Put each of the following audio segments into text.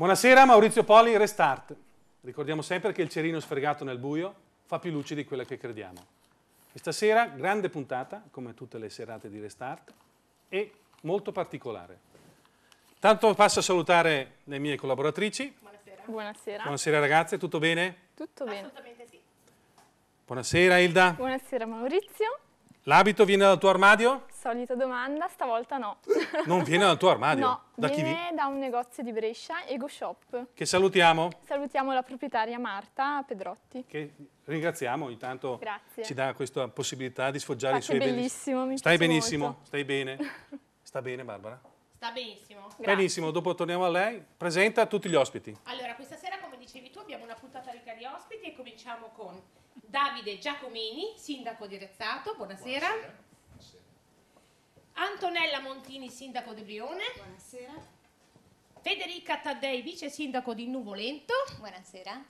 Buonasera Maurizio Poli, Restart. Ricordiamo sempre che il cerino sfregato nel buio fa più luce di quella che crediamo. E stasera grande puntata, come tutte le serate di Restart, e molto particolare. Tanto passo a salutare le mie collaboratrici. Buonasera. Buonasera. Buonasera ragazze, tutto bene? Tutto bene. Assolutamente sì. Buonasera Ilda. Buonasera Maurizio. L'abito viene dal tuo armadio? Solita domanda, stavolta no. Non viene dal tuo armadio? No, da viene chi? da un negozio di Brescia, Ego Shop. Che salutiamo? Salutiamo la proprietaria Marta Pedrotti. Che ringraziamo, intanto Grazie. ci dà questa possibilità di sfoggiare Infatti i suoi... beni. bellissimo, mi Stai benissimo, molto. stai bene. Sta bene Barbara? Sta benissimo. Grazie. Benissimo, dopo torniamo a lei. Presenta tutti gli ospiti. Allora, questa sera, come dicevi tu, abbiamo una puntata ricca di ospiti e cominciamo con Davide Giacomini, sindaco di Rezzato. Buonasera. Buonasera. Antonella Montini, sindaco di Brione. Buonasera. Federica Taddei, vice sindaco di Nuvolento. Buonasera.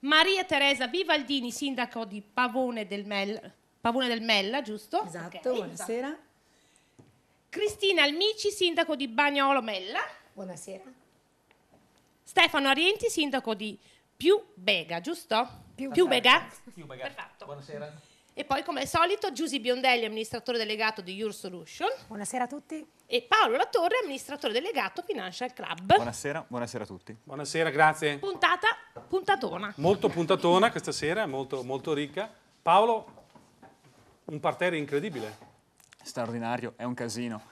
Maria Teresa Vivaldini, sindaco di Pavone del, Mel, Pavone del Mella, giusto? Esatto, okay. buonasera. Cristina Almici, sindaco di Bagnolo Mella. Buonasera. Stefano Arienti, sindaco di Più Bega, giusto? Più, Più Bega? Più Bega. Perfetto. Buonasera. E poi, come al solito, Giusy Biondelli, amministratore delegato di Your Solution. Buonasera a tutti. E Paolo Latorre, amministratore delegato Financial Club. Buonasera, buonasera a tutti. Buonasera, grazie. Puntata, puntatona. Molto puntatona questa sera, molto, molto ricca. Paolo, un parterre incredibile. Straordinario, è un casino.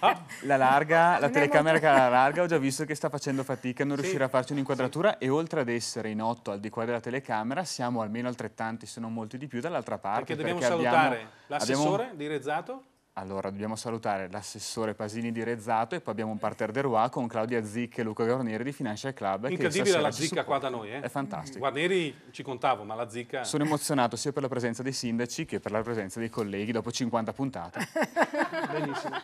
Ah. La larga, la telecamera che la larga, ho già visto che sta facendo fatica a non sì. riuscire a farci un'inquadratura sì. e oltre ad essere in otto al di qua della telecamera siamo almeno altrettanti, se non molti di più, dall'altra parte. Perché dobbiamo perché salutare l'assessore abbiamo... di Rezzato allora, dobbiamo salutare l'assessore Pasini di Rezzato e poi abbiamo un parterre de Roi con Claudia Zicca e Luca Guarnieri di Financial Club. Incredibile la Zicca qua da noi, eh? È fantastico. Guarnieri ci contavo, ma la Zicca... Sono emozionato sia per la presenza dei sindaci che per la presenza dei colleghi dopo 50 puntate. Benissimo.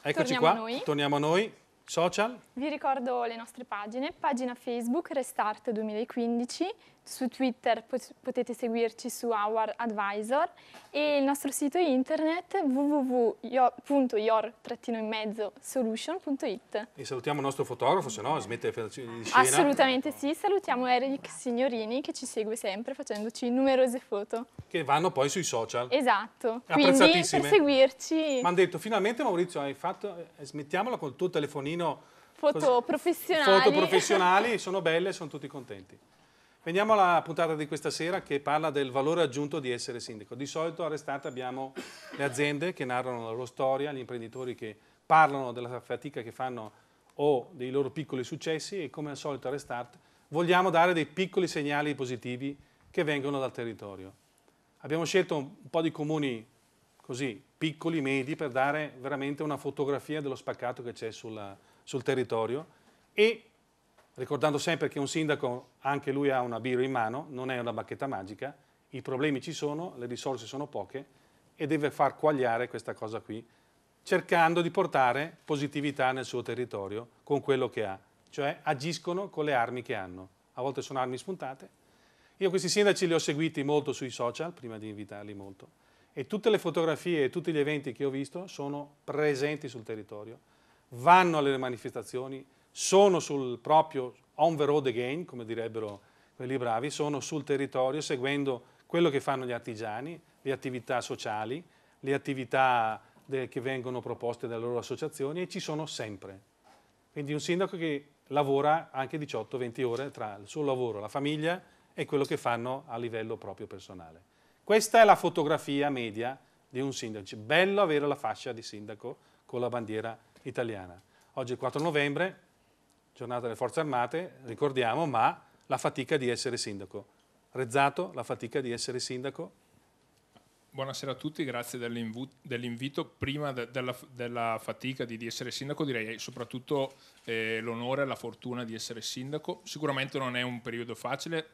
Eccoci torniamo qua, noi. torniamo a noi. Social? Vi ricordo le nostre pagine, pagina Facebook Restart 2015, su Twitter potete seguirci su Our Advisor e il nostro sito internet www.your-solution.it. E salutiamo il nostro fotografo, se no smette di scena. Assolutamente sì, salutiamo Eric Signorini che ci segue sempre facendoci numerose foto. Che vanno poi sui social. Esatto, quindi per seguirci. Mi hanno detto finalmente Maurizio hai fatto, eh, smettiamola col tuo telefonino. Foto professionali. Foto professionali, sono belle, sono tutti contenti. Veniamo alla puntata di questa sera che parla del valore aggiunto di essere sindaco. Di solito a Restate abbiamo le aziende che narrano la loro storia, gli imprenditori che parlano della fatica che fanno o dei loro piccoli successi e come al solito a Restart vogliamo dare dei piccoli segnali positivi che vengono dal territorio. Abbiamo scelto un po' di comuni così piccoli, medi, per dare veramente una fotografia dello spaccato che c'è sul territorio e ricordando sempre che un sindaco, anche lui ha una birra in mano, non è una bacchetta magica, i problemi ci sono, le risorse sono poche e deve far quagliare questa cosa qui, cercando di portare positività nel suo territorio con quello che ha, cioè agiscono con le armi che hanno, a volte sono armi spuntate. Io questi sindaci li ho seguiti molto sui social, prima di invitarli molto, e tutte le fotografie e tutti gli eventi che ho visto sono presenti sul territorio, vanno alle manifestazioni, sono sul proprio on the road again, come direbbero quelli bravi, sono sul territorio seguendo quello che fanno gli artigiani, le attività sociali, le attività che vengono proposte dalle loro associazioni e ci sono sempre. Quindi un sindaco che lavora anche 18-20 ore tra il suo lavoro, la famiglia e quello che fanno a livello proprio personale. Questa è la fotografia media di un sindaco. Bello avere la fascia di sindaco con la bandiera italiana. Oggi è il 4 novembre, giornata delle forze armate, ricordiamo, ma la fatica di essere sindaco. Rezzato, la fatica di essere sindaco. Buonasera a tutti, grazie dell'invito. Prima de della, della, fatica di, di, essere sindaco direi soprattutto eh, l'onore e la fortuna di essere sindaco. Sicuramente non è un periodo facile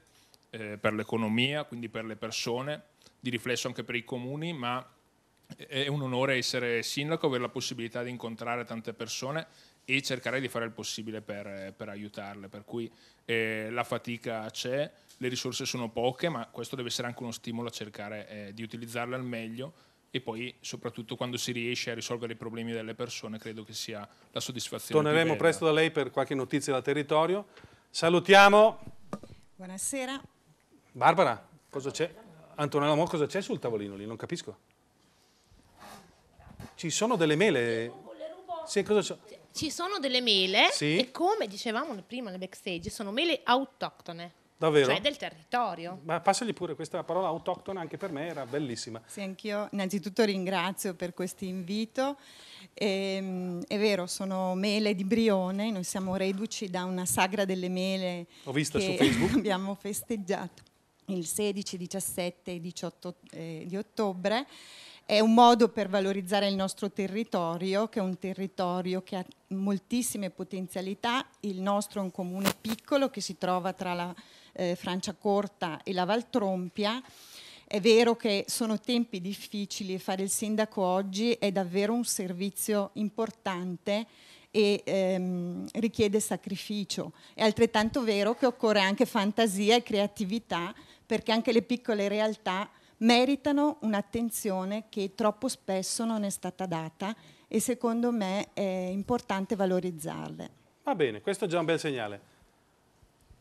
eh, per l'economia, quindi per le persone, di riflesso anche per i comuni, ma è un onore essere sindaco, avere la possibilità di incontrare tante persone e cercare di fare il possibile per, eh, per aiutarle. Per cui eh, la fatica c'è, le risorse sono poche, ma questo deve essere anche uno stimolo a cercare eh, di utilizzarle al meglio e poi soprattutto quando si riesce a risolvere i problemi delle persone credo che sia la soddisfazione. Torneremo presto da lei per qualche notizia da territorio. Salutiamo. Buonasera. Barbara, cosa c'è? Antonella Mo, cosa c'è sul tavolino lì? Non capisco. Ci sono delle mele. Sì, cosa c'è? Ci sono delle mele sì. e come dicevamo prima nel backstage, sono mele autoctone. Davvero? Cioè del territorio. Ma passagli pure questa parola autoctona, anche per me era bellissima. Sì, anch'io innanzitutto ringrazio per questo invito. Ehm, è vero, sono mele di Brione, noi siamo reduci da una sagra delle mele. Ho visto su Facebook. Abbiamo festeggiato il 16, 17 e 18 eh, di ottobre è un modo per valorizzare il nostro territorio, che è un territorio che ha moltissime potenzialità, il nostro è un comune piccolo che si trova tra la eh, Corta e la Valtrompia. È vero che sono tempi difficili e fare il sindaco oggi è davvero un servizio importante e ehm, richiede sacrificio. È altrettanto vero che occorre anche fantasia e creatività perché anche le piccole realtà meritano un'attenzione che troppo spesso non è stata data e secondo me è importante valorizzarle. Va bene, questo è già un bel segnale.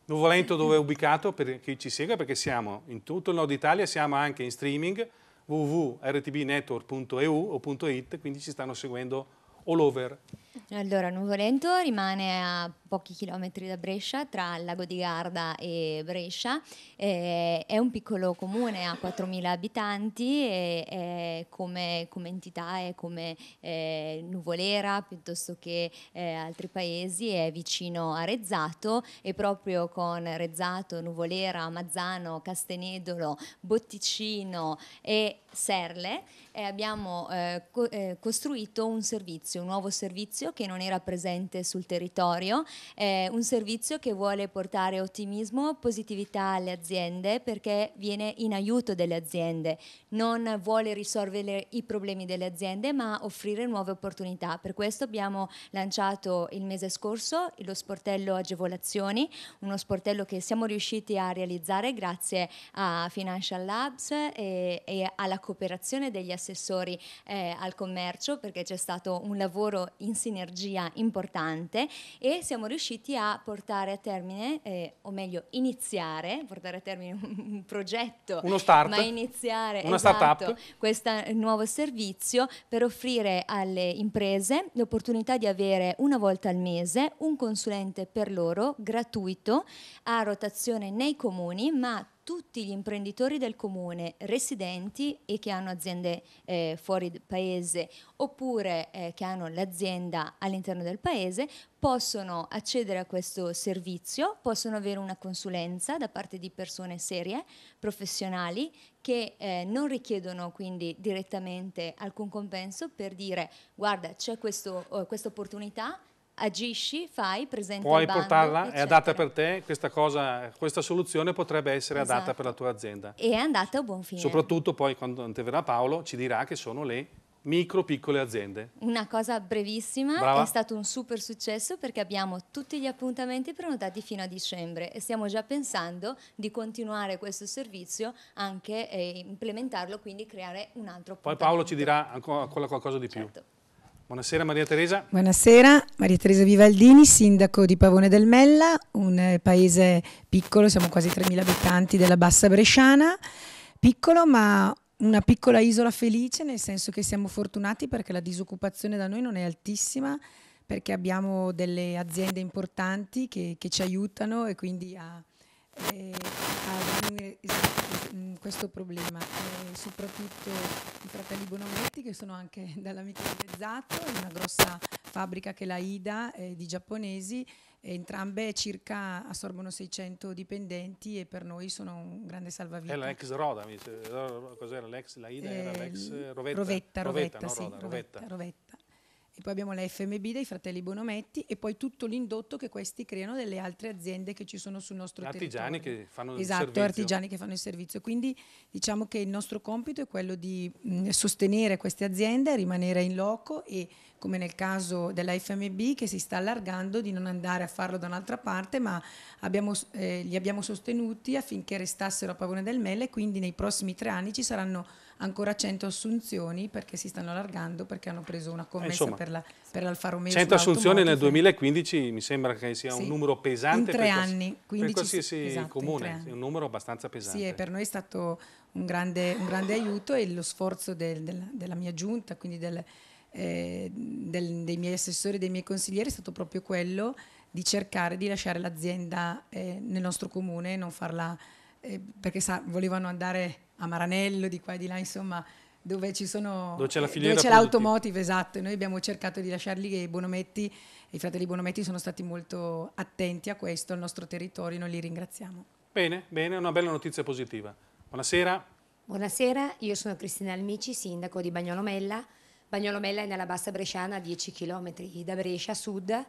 Nuvolento dove è ubicato per chi ci segue perché siamo in tutto il nord Italia, siamo anche in streaming www.rtbnetwork.eu o.it, quindi ci stanno seguendo all over. Allora, Nuvolento rimane a pochi chilometri da Brescia, tra Lago di Garda e Brescia. Eh, è un piccolo comune, ha 4.000 abitanti e, e come, come, entità e come eh, Nuvolera piuttosto che eh, altri paesi è vicino a Rezzato e proprio con Rezzato, Nuvolera, Mazzano, Castenedolo, Botticino e Serle eh, abbiamo eh, co- eh, costruito un servizio, un nuovo servizio servizio che non era presente sul territorio, eh, un servizio che vuole portare ottimismo, positività alle aziende perché viene in aiuto delle aziende, non vuole risolvere i problemi delle aziende ma offrire nuove opportunità. Per questo abbiamo lanciato il mese scorso lo sportello agevolazioni, uno sportello che siamo riusciti a realizzare grazie a Financial Labs e, e alla cooperazione degli assessori eh, al commercio perché c'è stato un lavoro insieme sinergia importante e siamo riusciti a portare a termine, eh, o meglio iniziare, portare a termine un progetto, uno start, ma iniziare una esatto, questo eh, nuovo servizio per offrire alle imprese l'opportunità di avere una volta al mese un consulente per loro gratuito a rotazione nei comuni, ma tutti gli imprenditori del comune residenti e che hanno aziende eh, fuori paese oppure eh, che hanno l'azienda all'interno del paese possono accedere a questo servizio, possono avere una consulenza da parte di persone serie, professionali, che eh, non richiedono quindi direttamente alcun compenso per dire guarda c'è oh, questa opportunità, agisci, fai, presenti. Puoi bando, portarla, eccetera. è adatta per te, questa, cosa, questa soluzione potrebbe essere esatto. adatta per la tua azienda. E è andata a buon fine. Soprattutto poi quando anteverrà Paolo ci dirà che sono le micro piccole aziende. Una cosa brevissima, Brava. è stato un super successo perché abbiamo tutti gli appuntamenti prenotati fino a dicembre e stiamo già pensando di continuare questo servizio anche e eh, implementarlo, quindi creare un altro appuntamento. Poi Paolo ci dirà ancora qualcosa di più. certo. Buonasera Maria Teresa. Buonasera Maria Teresa Vivaldini, sindaco di Pavone del Mella, un eh, paese piccolo, siamo quasi 3.000 abitanti della Bassa Bresciana, piccolo ma una piccola isola felice nel senso che siamo fortunati perché la disoccupazione da noi non è altissima, perché abbiamo delle aziende importanti che, che ci aiutano e quindi a eh, a diminuire mm, questo problema, eh, soprattutto i fratelli Bonometti che sono anche dall'amico di Vezzato, una grossa fabbrica che è la IDA eh, di giapponesi, entrambe circa assorbono 600 dipendenti e per noi sono un grande salvavita. Era l'ex Roda, mi dice, eh, cos'era l'ex, la IDA era eh, l'ex Rovetta? Rovetta, Rovetta, Rovetta, no, sì, Roda, Rovetta. Rovetta e poi abbiamo la FMB dei fratelli Bonometti e poi tutto l'indotto che questi creano delle altre aziende che ci sono sul nostro artigiani territorio. Artigiani che fanno esatto, il servizio. Esatto, artigiani che fanno il servizio. Quindi diciamo che il nostro compito è quello di mh, mm, sostenere queste aziende, rimanere in loco e come nel caso della FMB che si sta allargando di non andare a farlo da un'altra parte, ma abbiamo, eh, li abbiamo sostenuti affinché restassero a Pavone del Mele, quindi nei prossimi tre anni ci saranno ancora 100 assunzioni perché si stanno allargando, perché hanno preso una eh, commessa insomma, per, la, per l'Alfa Romeo. 100 assunzioni nel 2015 mi sembra che sia sì, un numero pesante. In tre anni. Quindi qualsiasi esatto, comune, è un numero abbastanza pesante. Sì, e per noi è stato un grande, un grande aiuto e lo sforzo del, della, della mia giunta, quindi del... Eh, del, dei miei assessori e dei miei consiglieri è stato proprio quello di cercare di lasciare l'azienda eh, nel nostro comune e non farla eh, perché sa, volevano andare a Maranello, di qua e di là, insomma, dove, ci sono, dove c'è, la eh, dove c'è l'automotive, esatto, e noi abbiamo cercato di lasciarli che i Bonometti, i fratelli Bonometti sono stati molto attenti a questo, al nostro territorio, noi li ringraziamo. Bene, bene, una bella notizia positiva. Buonasera. Buonasera, io sono Cristina Almici, sindaco di Bagnolomella. Bagnolomella è nella bassa bresciana a 10 km da Brescia a sud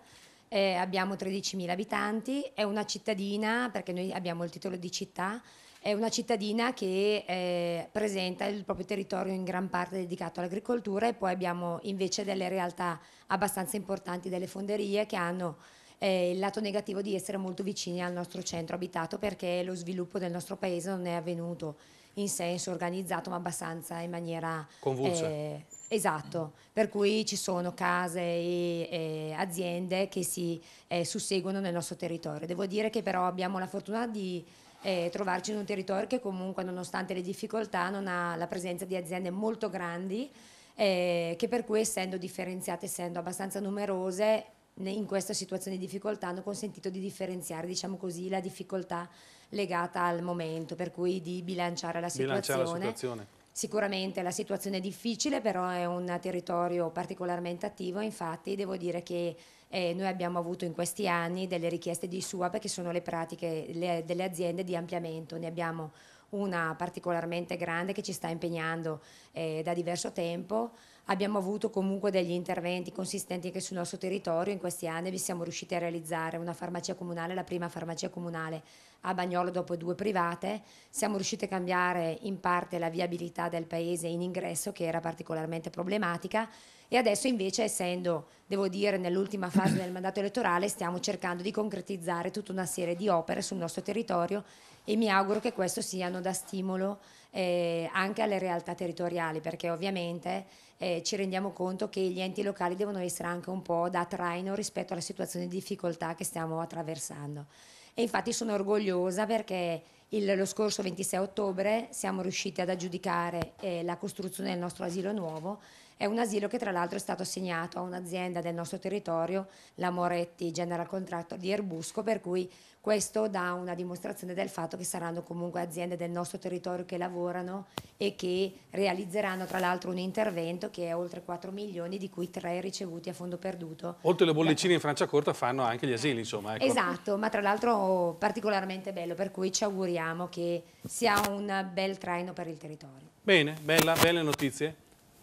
eh, abbiamo 13.000 abitanti, è una cittadina, perché noi abbiamo il titolo di città, è una cittadina che eh, presenta il proprio territorio in gran parte dedicato all'agricoltura e poi abbiamo invece delle realtà abbastanza importanti, delle fonderie che hanno eh, il lato negativo di essere molto vicini al nostro centro abitato perché lo sviluppo del nostro paese non è avvenuto in senso organizzato ma abbastanza in maniera... Convulsa. Eh, Esatto, per cui ci sono case e, e aziende che si eh, susseguono nel nostro territorio. Devo dire che però abbiamo la fortuna di eh, trovarci in un territorio che comunque nonostante le difficoltà non ha la presenza di aziende molto grandi eh, che per cui essendo differenziate, essendo abbastanza numerose in questa situazione di difficoltà hanno consentito di differenziare diciamo così, la difficoltà legata al momento, per cui di bilanciare la situazione. Bilanciare la situazione Sicuramente la situazione è difficile, però è un territorio particolarmente attivo, infatti devo dire che eh, noi abbiamo avuto in questi anni delle richieste di SUAP che sono le pratiche le, delle aziende di ampliamento, ne abbiamo una particolarmente grande che ci sta impegnando eh, da diverso tempo abbiamo avuto comunque degli interventi consistenti anche sul nostro territorio, in questi anni siamo riusciti a realizzare una farmacia comunale, la prima farmacia comunale a Bagnolo dopo due private, siamo riusciti a cambiare in parte la viabilità del paese in ingresso che era particolarmente problematica e adesso invece essendo, devo dire, nell'ultima fase del mandato elettorale stiamo cercando di concretizzare tutta una serie di opere sul nostro territorio e mi auguro che questo siano da stimolo eh, anche alle realtà territoriali perché ovviamente eh, ci rendiamo conto che gli enti locali devono essere anche un po' da traino rispetto alla situazione di difficoltà che stiamo attraversando e infatti sono orgogliosa perché il, lo scorso 26 ottobre siamo riusciti ad aggiudicare eh, la costruzione del nostro asilo nuovo è un asilo che tra l'altro è stato assegnato a un'azienda del nostro territorio, la Moretti General Contractor di Erbusco, per cui questo dà una dimostrazione del fatto che saranno comunque aziende del nostro territorio che lavorano e che realizzeranno tra l'altro un intervento che è oltre 4 milioni, di cui 3 ricevuti a fondo perduto. Oltre le bollicine in Francia Corta fanno anche gli asili, insomma. Ecco. Esatto, ma tra l'altro particolarmente bello, per cui ci auguriamo che sia un bel traino per il territorio. Bene, bella, belle notizie.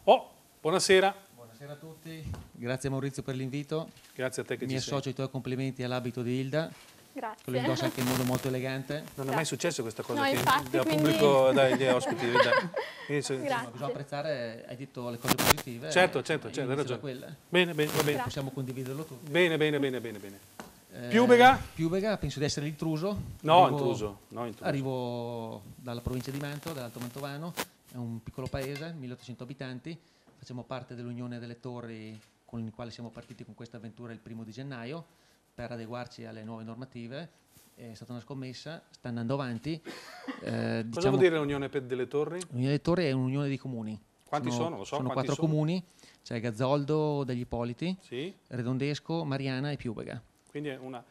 Oh! Buonasera. Buonasera a tutti, grazie Maurizio per l'invito. Grazie a te che Mi ci associo sei. ai tuoi complimenti all'abito di Hilda. Grazie. lo indossa anche in modo molto elegante. Non è mai successo questa cosa no, infatti, da quindi... pubblico dagli ospiti. da... so... Insomma, bisogna apprezzare, hai detto le cose positive. Certo, certo, certo, hai ragione. Bene, bene, va bene. Possiamo condividerlo tutto. Bene, bene, bene, bene, bene. Eh, Piubega? Piubega, penso di essere l'intruso. No, arrivo, intruso, no, intruso. Arrivo dalla provincia di Mantova, dall'Alto Mantovano, è un piccolo paese, 1800 abitanti, facciamo parte dell'Unione delle Torri con il quale siamo partiti con questa avventura il primo di gennaio per adeguarci alle nuove normative. È stata una scommessa, sta andando avanti. Eh, Cosa diciamo, vuol dire l'Unione delle Torri? L'Unione delle Torri è un'unione di comuni. Quanti sono? sono? Lo so, sono quattro sono? comuni, c'è cioè Gazzoldo, degli Ippoliti, sì. Redondesco, Mariana e Piubega. Quindi una,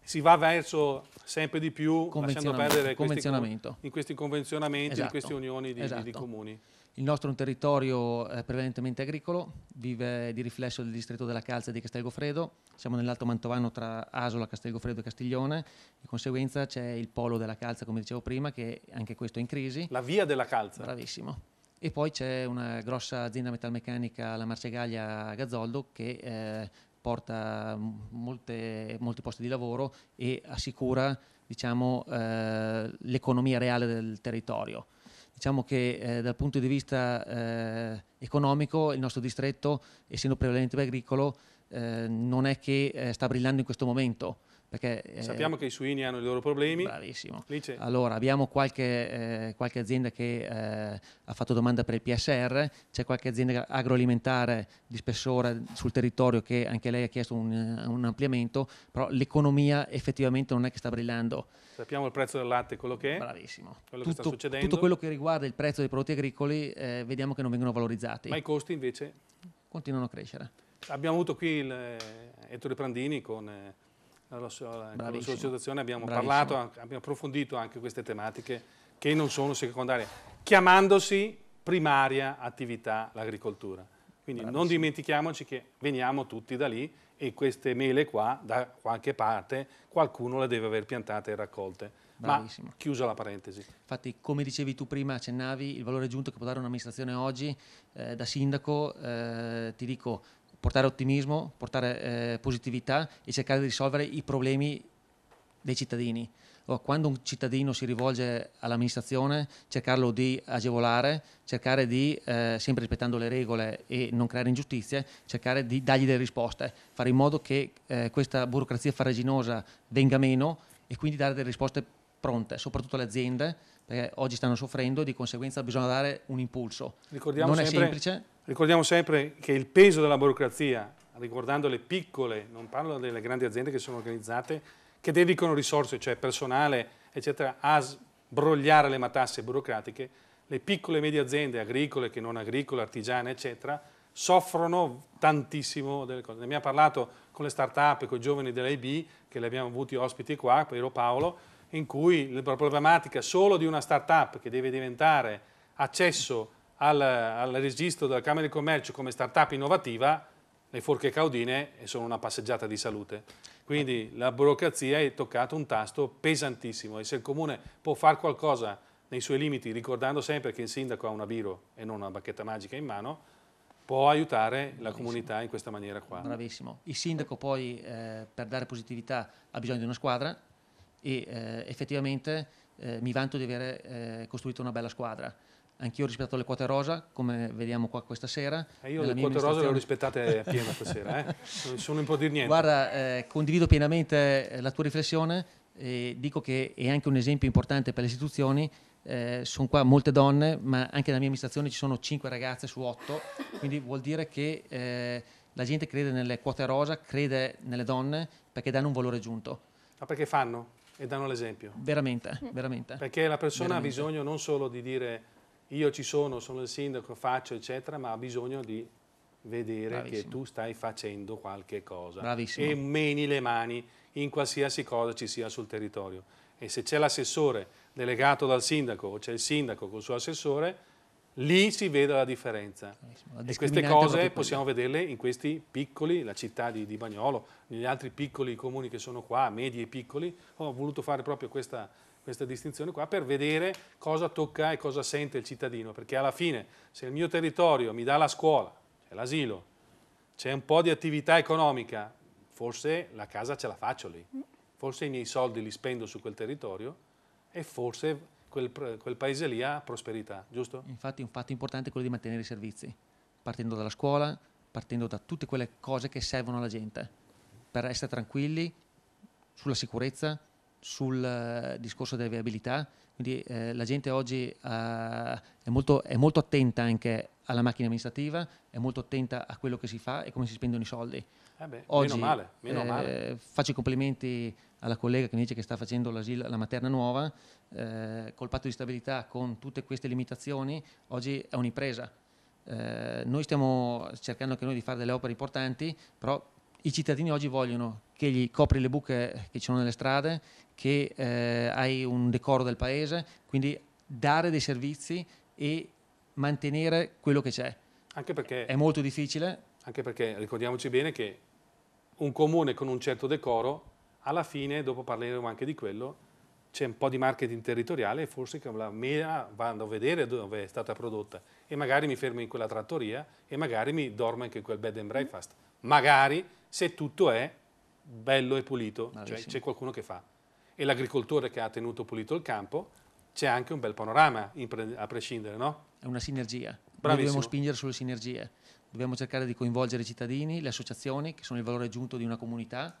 si va verso sempre di più, lasciando perdere questi, in questi convenzionamenti, esatto. in queste esatto. unioni di, esatto. di, di comuni. Il nostro è un territorio eh, prevalentemente agricolo, vive di riflesso del distretto della Calza di Castelgofredo, siamo nell'Alto Mantovano tra Asola, Castelgofredo e Castiglione, di conseguenza c'è il polo della Calza, come dicevo prima, che anche questo è in crisi. La via della Calza. Bravissimo. E poi c'è una grossa azienda metalmeccanica, la Marcegaglia a Gazzoldo, che eh, porta molte, molti posti di lavoro e assicura diciamo, eh, l'economia reale del territorio. Diciamo che eh, dal punto di vista eh, economico il nostro distretto, essendo prevalentemente agricolo, eh, non è che eh, sta brillando in questo momento. Perché, eh, Sappiamo che i suini hanno i loro problemi. Bravissimo. Allora, abbiamo qualche, eh, qualche azienda che eh, ha fatto domanda per il PSR, c'è qualche azienda agroalimentare di spessore sul territorio che anche lei ha chiesto un, un ampliamento, però l'economia effettivamente non è che sta brillando. Sappiamo il prezzo del latte, quello che è. Bravissimo. Quello tutto, che sta succedendo. Tutto quello che riguarda il prezzo dei prodotti agricoli eh, vediamo che non vengono valorizzati. Ma i costi invece? Continuano a crescere. Abbiamo avuto qui il, eh, Ettore Prandini con eh, alla sua, alla sua associazione abbiamo Bravissimo. parlato, abbiamo approfondito anche queste tematiche che non sono secondarie, chiamandosi primaria attività l'agricoltura. Quindi Bravissimo. non dimentichiamoci che veniamo tutti da lì e queste mele qua, da qualche parte, qualcuno le deve aver piantate e raccolte. Bravissimo. Ma chiusa la parentesi. Infatti, come dicevi tu prima, accennavi il valore aggiunto che può dare un'amministrazione oggi, eh, da sindaco eh, ti dico portare ottimismo, portare eh, positività e cercare di risolvere i problemi dei cittadini. Oh, quando un cittadino si rivolge all'amministrazione, cercarlo di agevolare, cercare di, eh, sempre rispettando le regole e non creare ingiustizie, cercare di dargli delle risposte, fare in modo che eh, questa burocrazia farraginosa venga meno e quindi dare delle risposte pronte, soprattutto le aziende, perché oggi stanno soffrendo, e di conseguenza bisogna dare un impulso. Ricordiamo non sempre, è semplice. Ricordiamo sempre che il peso della burocrazia, ricordando le piccole, non parlo delle grandi aziende che sono organizzate, che dedicano risorse, cioè personale, eccetera, a sbrogliare le matasse burocratiche, le piccole e medie aziende, agricole che non agricole, artigiane, eccetera, soffrono tantissimo delle cose. Ne abbiamo parlato con le start-up con i giovani dell'AIB, che li abbiamo avuti ospiti qua, Piero Paolo, in cui la problematica solo di una startup che deve diventare accesso al, al registro della Camera di Commercio come startup innovativa, le forche caudine sono una passeggiata di salute. Quindi la burocrazia è toccata un tasto pesantissimo e se il Comune può fare qualcosa nei suoi limiti, ricordando sempre che il sindaco ha una biro e non una bacchetta magica in mano, può aiutare Bravissimo. la comunità in questa maniera qua. Bravissimo. Il sindaco poi eh, per dare positività ha bisogno di una squadra, e eh, effettivamente eh, mi vanto di aver eh, costruito una bella squadra. Anch'io ho rispettato le quote rosa, come vediamo qua questa sera. E eh, io le quote rosa le ho rispettate appieno stasera, eh? non sono un po' di niente. Guarda, eh, condivido pienamente la tua riflessione e dico che è anche un esempio importante per le istituzioni eh, sono qua molte donne, ma anche nella mia amministrazione ci sono 5 ragazze su 8, quindi vuol dire che eh, la gente crede nelle quote rosa, crede nelle donne perché danno un valore aggiunto. Ma perché fanno? e danno l'esempio. Veramente, veramente. Perché la persona veramente. ha bisogno non solo di dire io ci sono, sono il sindaco, faccio, eccetera, ma ha bisogno di vedere Bravissimo. che tu stai facendo qualche cosa Bravissimo. e meni le mani in qualsiasi cosa ci sia sul territorio. E se c'è l'assessore delegato dal sindaco o c'è il sindaco col suo assessore, Lì si vede la differenza. La e queste cose possiamo vederle in questi piccoli, la città di, di, Bagnolo, negli altri piccoli comuni che sono qua, medi e piccoli. Ho voluto fare proprio questa, questa distinzione qua per vedere cosa tocca e cosa sente il cittadino. Perché alla fine, se il mio territorio mi dà la scuola, c'è l'asilo, c'è un po' di attività economica, forse la casa ce la faccio lì. Mm. Forse i miei soldi li spendo su quel territorio e forse quel, quel paese lì ha prosperità, giusto? Infatti un fatto importante è quello di mantenere i servizi, partendo dalla scuola, partendo da tutte quelle cose che servono alla gente, per essere tranquilli sulla sicurezza, sul eh, discorso della viabilità, quindi eh, la gente oggi eh, è, molto, è, molto, attenta anche alla macchina amministrativa, è molto attenta a quello che si fa e come si spendono i soldi. Eh beh, Oggi, meno male, meno eh, male. faccio i complimenti alla collega che mi dice che sta facendo l'asilo, la materna nuova, eh, col patto di stabilità, con tutte queste limitazioni, oggi è un'impresa. Eh, noi stiamo cercando anche noi di fare delle opere importanti, però i cittadini oggi vogliono che gli copri le buche che ci sono nelle strade, che eh, hai un decoro del paese, quindi dare dei servizi e mantenere quello che c'è. Anche perché... È molto difficile. Anche perché ricordiamoci bene che un comune con un certo decoro, alla fine, dopo parleremo anche di quello, c'è un po' di marketing territoriale e forse che la mela vado a vedere dove è stata prodotta e magari mi fermo in quella trattoria e magari mi dormo anche in quel bed and breakfast. Magari se tutto è bello e pulito, cioè Malissimo. cioè c'è qualcuno che fa. E l'agricoltore che ha tenuto pulito il campo, c'è anche un bel panorama a prescindere, no? è una sinergia. Noi dobbiamo spingere sulle sinergie, dobbiamo cercare di coinvolgere i cittadini, le associazioni che sono il valore aggiunto di una comunità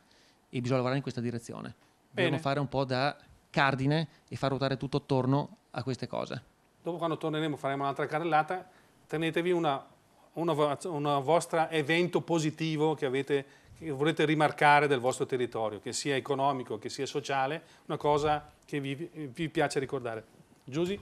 e bisogna lavorare in questa direzione. Bene. Dobbiamo fare un po' da cardine e far ruotare tutto attorno a queste cose. Dopo quando torneremo faremo un'altra carrellata, tenetevi una, una, una vostra evento positivo che avete che volete rimarcare del vostro territorio, che sia economico, che sia sociale, una cosa che vi, vi piace ricordare. Giusy?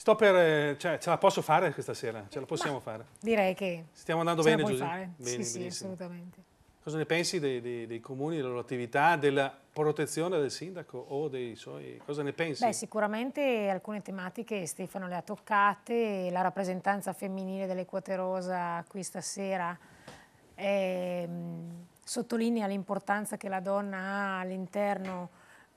Sto per, eh, cioè, ce la posso fare questa sera? Ce la possiamo Ma, fare? Direi che. Stiamo andando bene, Giuseppe? sì, benissimo. sì, assolutamente. Cosa ne pensi dei, dei, dei, comuni, della loro attività, della protezione del sindaco o dei suoi? Cosa ne pensi? Beh, sicuramente alcune tematiche Stefano le ha toccate, la rappresentanza femminile dell'Equate Rosa qui stasera eh, sottolinea l'importanza che la donna ha all'interno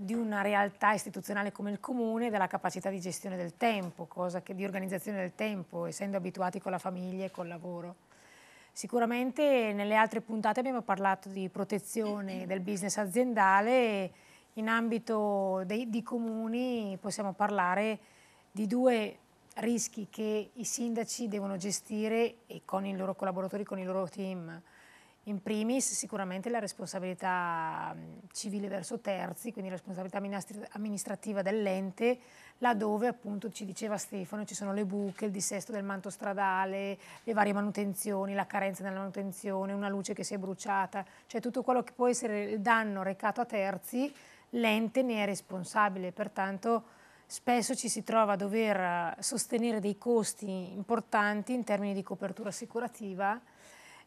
di una realtà istituzionale come il comune della capacità di gestione del tempo, che, di organizzazione del tempo, essendo abituati con la famiglia e col lavoro. Sicuramente nelle altre puntate abbiamo parlato di protezione del business aziendale, e in ambito dei, di comuni possiamo parlare di due rischi che i sindaci devono gestire e con i loro collaboratori, con i loro team in primis sicuramente la responsabilità mm, civile verso terzi, quindi la responsabilità amministrativa dell'ente, laddove appunto ci diceva Stefano ci sono le buche, il dissesto del manto stradale, le varie manutenzioni, la carenza nella manutenzione, una luce che si è bruciata, cioè tutto quello che può essere il danno recato a terzi, l'ente ne è responsabile, pertanto spesso ci si trova a dover eh, sostenere dei costi importanti in termini di copertura assicurativa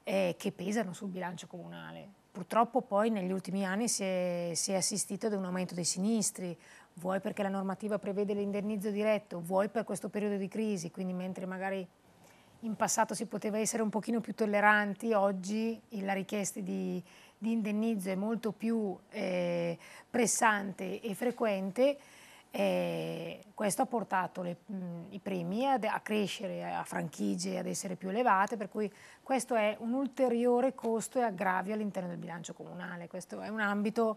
eh, che pesano sul bilancio comunale. Purtroppo poi negli ultimi anni si è, si è assistito ad un aumento dei sinistri, vuoi perché la normativa prevede l'indennizzo diretto, vuoi per questo periodo di crisi, quindi mentre magari in passato si poteva essere un pochino più tolleranti, oggi la richiesta di, di indennizzo è molto più eh, pressante e frequente e questo ha portato le, i premi a, a crescere, a franchigie, ad essere più elevate, per cui questo è un ulteriore costo e aggravio all'interno del bilancio comunale. Questo è un ambito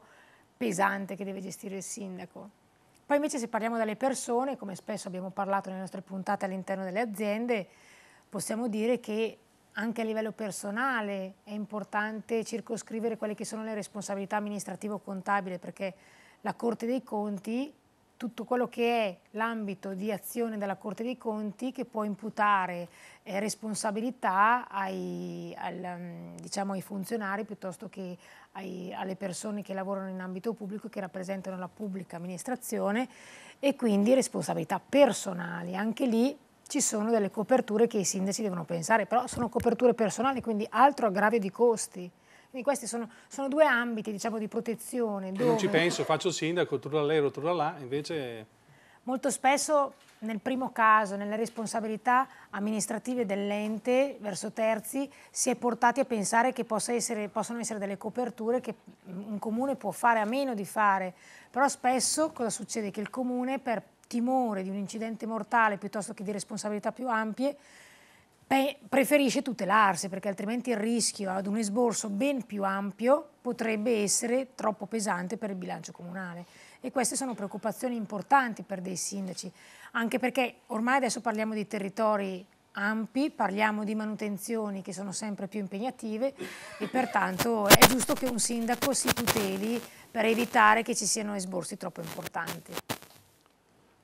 pesante che deve gestire il sindaco. Poi invece se parliamo delle persone, come spesso abbiamo parlato nelle nostre puntate all'interno delle aziende, possiamo dire che anche a livello personale è importante circoscrivere quelle che sono le responsabilità amministrativo-contabili perché la Corte dei Conti tutto quello che è l'ambito di azione della Corte dei Conti che può imputare eh, responsabilità ai, al, mm, diciamo, ai, funzionari piuttosto che ai, alle persone che lavorano in ambito pubblico e che rappresentano la pubblica amministrazione e quindi responsabilità personali. Anche lì ci sono delle coperture che i sindaci devono pensare, però sono coperture personali, quindi altro aggravio di costi. Quindi questi sono, sono due ambiti diciamo, di protezione. Dove... Non ci penso, faccio sindaco, trullalero, trullà, invece... Molto spesso nel primo caso, nelle responsabilità amministrative dell'ente verso terzi, si è portati a pensare che essere, possano essere delle coperture che un comune può fare a meno di fare, però spesso cosa succede? Che il comune per timore di un incidente mortale piuttosto che di responsabilità più ampie preferisce tutelarsi perché altrimenti il rischio ad un esborso ben più ampio potrebbe essere troppo pesante per il bilancio comunale e queste sono preoccupazioni importanti per dei sindaci, anche perché ormai adesso parliamo di territori ampi, parliamo di manutenzioni che sono sempre più impegnative e pertanto è giusto che un sindaco si tuteli per evitare che ci siano esborsi troppo importanti.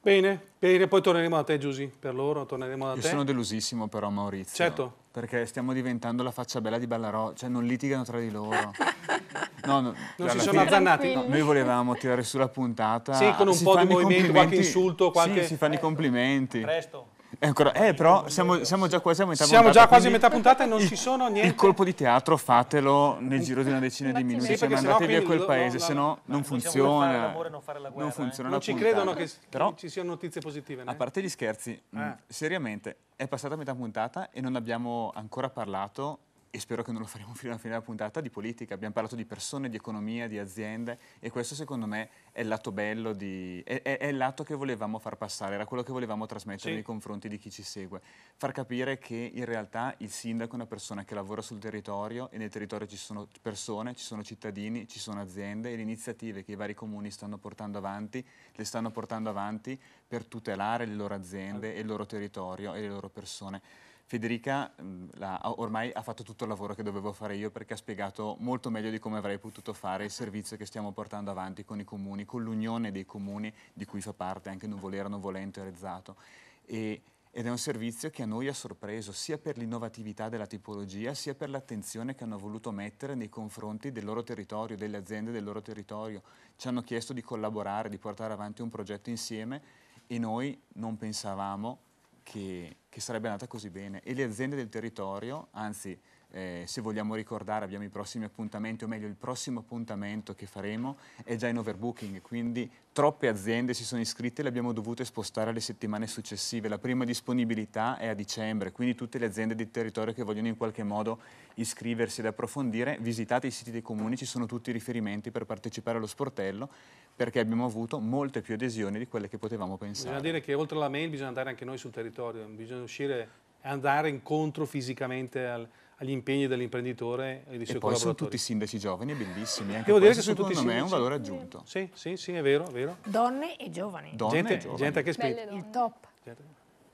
Bene, bene, poi torneremo da te Giusy, per loro torneremo da Io te. Io sono delusissimo però Maurizio. Certo. Perché stiamo diventando la faccia bella di Ballarò, cioè non litigano tra di loro. No, no, non si sono azzannati. No, noi volevamo tirare su la puntata. Sì, con un si po' di movimento, qualche insulto, qualche... Sì, si fanno Presto. i complimenti. Presto. Ancora, eh, però siamo, siamo, già, quasi a metà siamo puntata. Siamo già quasi a metà puntata e non il, ci sono niente. Il colpo di teatro fatelo nel giro di una decina di minuti, sì, cioè andate via quel paese, se no non funziona. Non, non funziona non ci puntata. credono che però, ci siano notizie positive. Ne? A eh. parte gli scherzi, mm, eh. mh, seriamente, è passata metà puntata e non abbiamo ancora parlato e spero che non lo faremo fino alla fine della puntata, di politica. Abbiamo parlato di persone, di economia, di aziende e questo secondo me è il lato bello, di, è, è, è, il lato che volevamo far passare, era quello che volevamo trasmettere sì. nei confronti di chi ci segue. Far capire che in realtà il sindaco è una persona che lavora sul territorio e nel territorio ci sono persone, ci sono cittadini, ci sono aziende e le iniziative che i vari comuni stanno portando avanti, le stanno portando avanti per tutelare le loro aziende allora. e il loro territorio e le loro persone. Federica mm, la, ormai ha fatto tutto il lavoro che dovevo fare io perché ha spiegato molto meglio di come avrei potuto fare il servizio che stiamo portando avanti con i comuni, con l'unione dei comuni di cui fa parte anche Non Volero, Non Volento e Rezzato. E, ed è un servizio che a noi ha sorpreso sia per l'innovatività della tipologia sia per l'attenzione che hanno voluto mettere nei confronti del loro territorio, delle aziende del loro territorio. Ci hanno chiesto di collaborare, di portare avanti un progetto insieme e noi non pensavamo che, che sarebbe andata così bene e le aziende del territorio, anzi eh, se vogliamo ricordare abbiamo i prossimi appuntamenti, o meglio il prossimo appuntamento che faremo è già in overbooking, quindi troppe aziende si sono iscritte e le abbiamo dovute spostare alle settimane successive. La prima disponibilità è a dicembre, quindi tutte le aziende del territorio che vogliono in qualche modo iscriversi ed approfondire, visitate i siti dei comuni, ci sono tutti i riferimenti per partecipare allo sportello perché abbiamo avuto molte più adesioni di quelle che potevamo pensare. Bisogna dire che oltre alla mail bisogna andare anche noi sul territorio, bisogna uscire e andare incontro fisicamente al, agli impegni dell'imprenditore e dei suoi e poi sono tutti sindaci giovani e bellissimi. Anche Devo dire che sono tutti sindaci. me è un valore aggiunto. Sì, sì, sì, è vero, è vero. Donne e giovani. Donne gente, e giovani. Gente che spinge. Il top.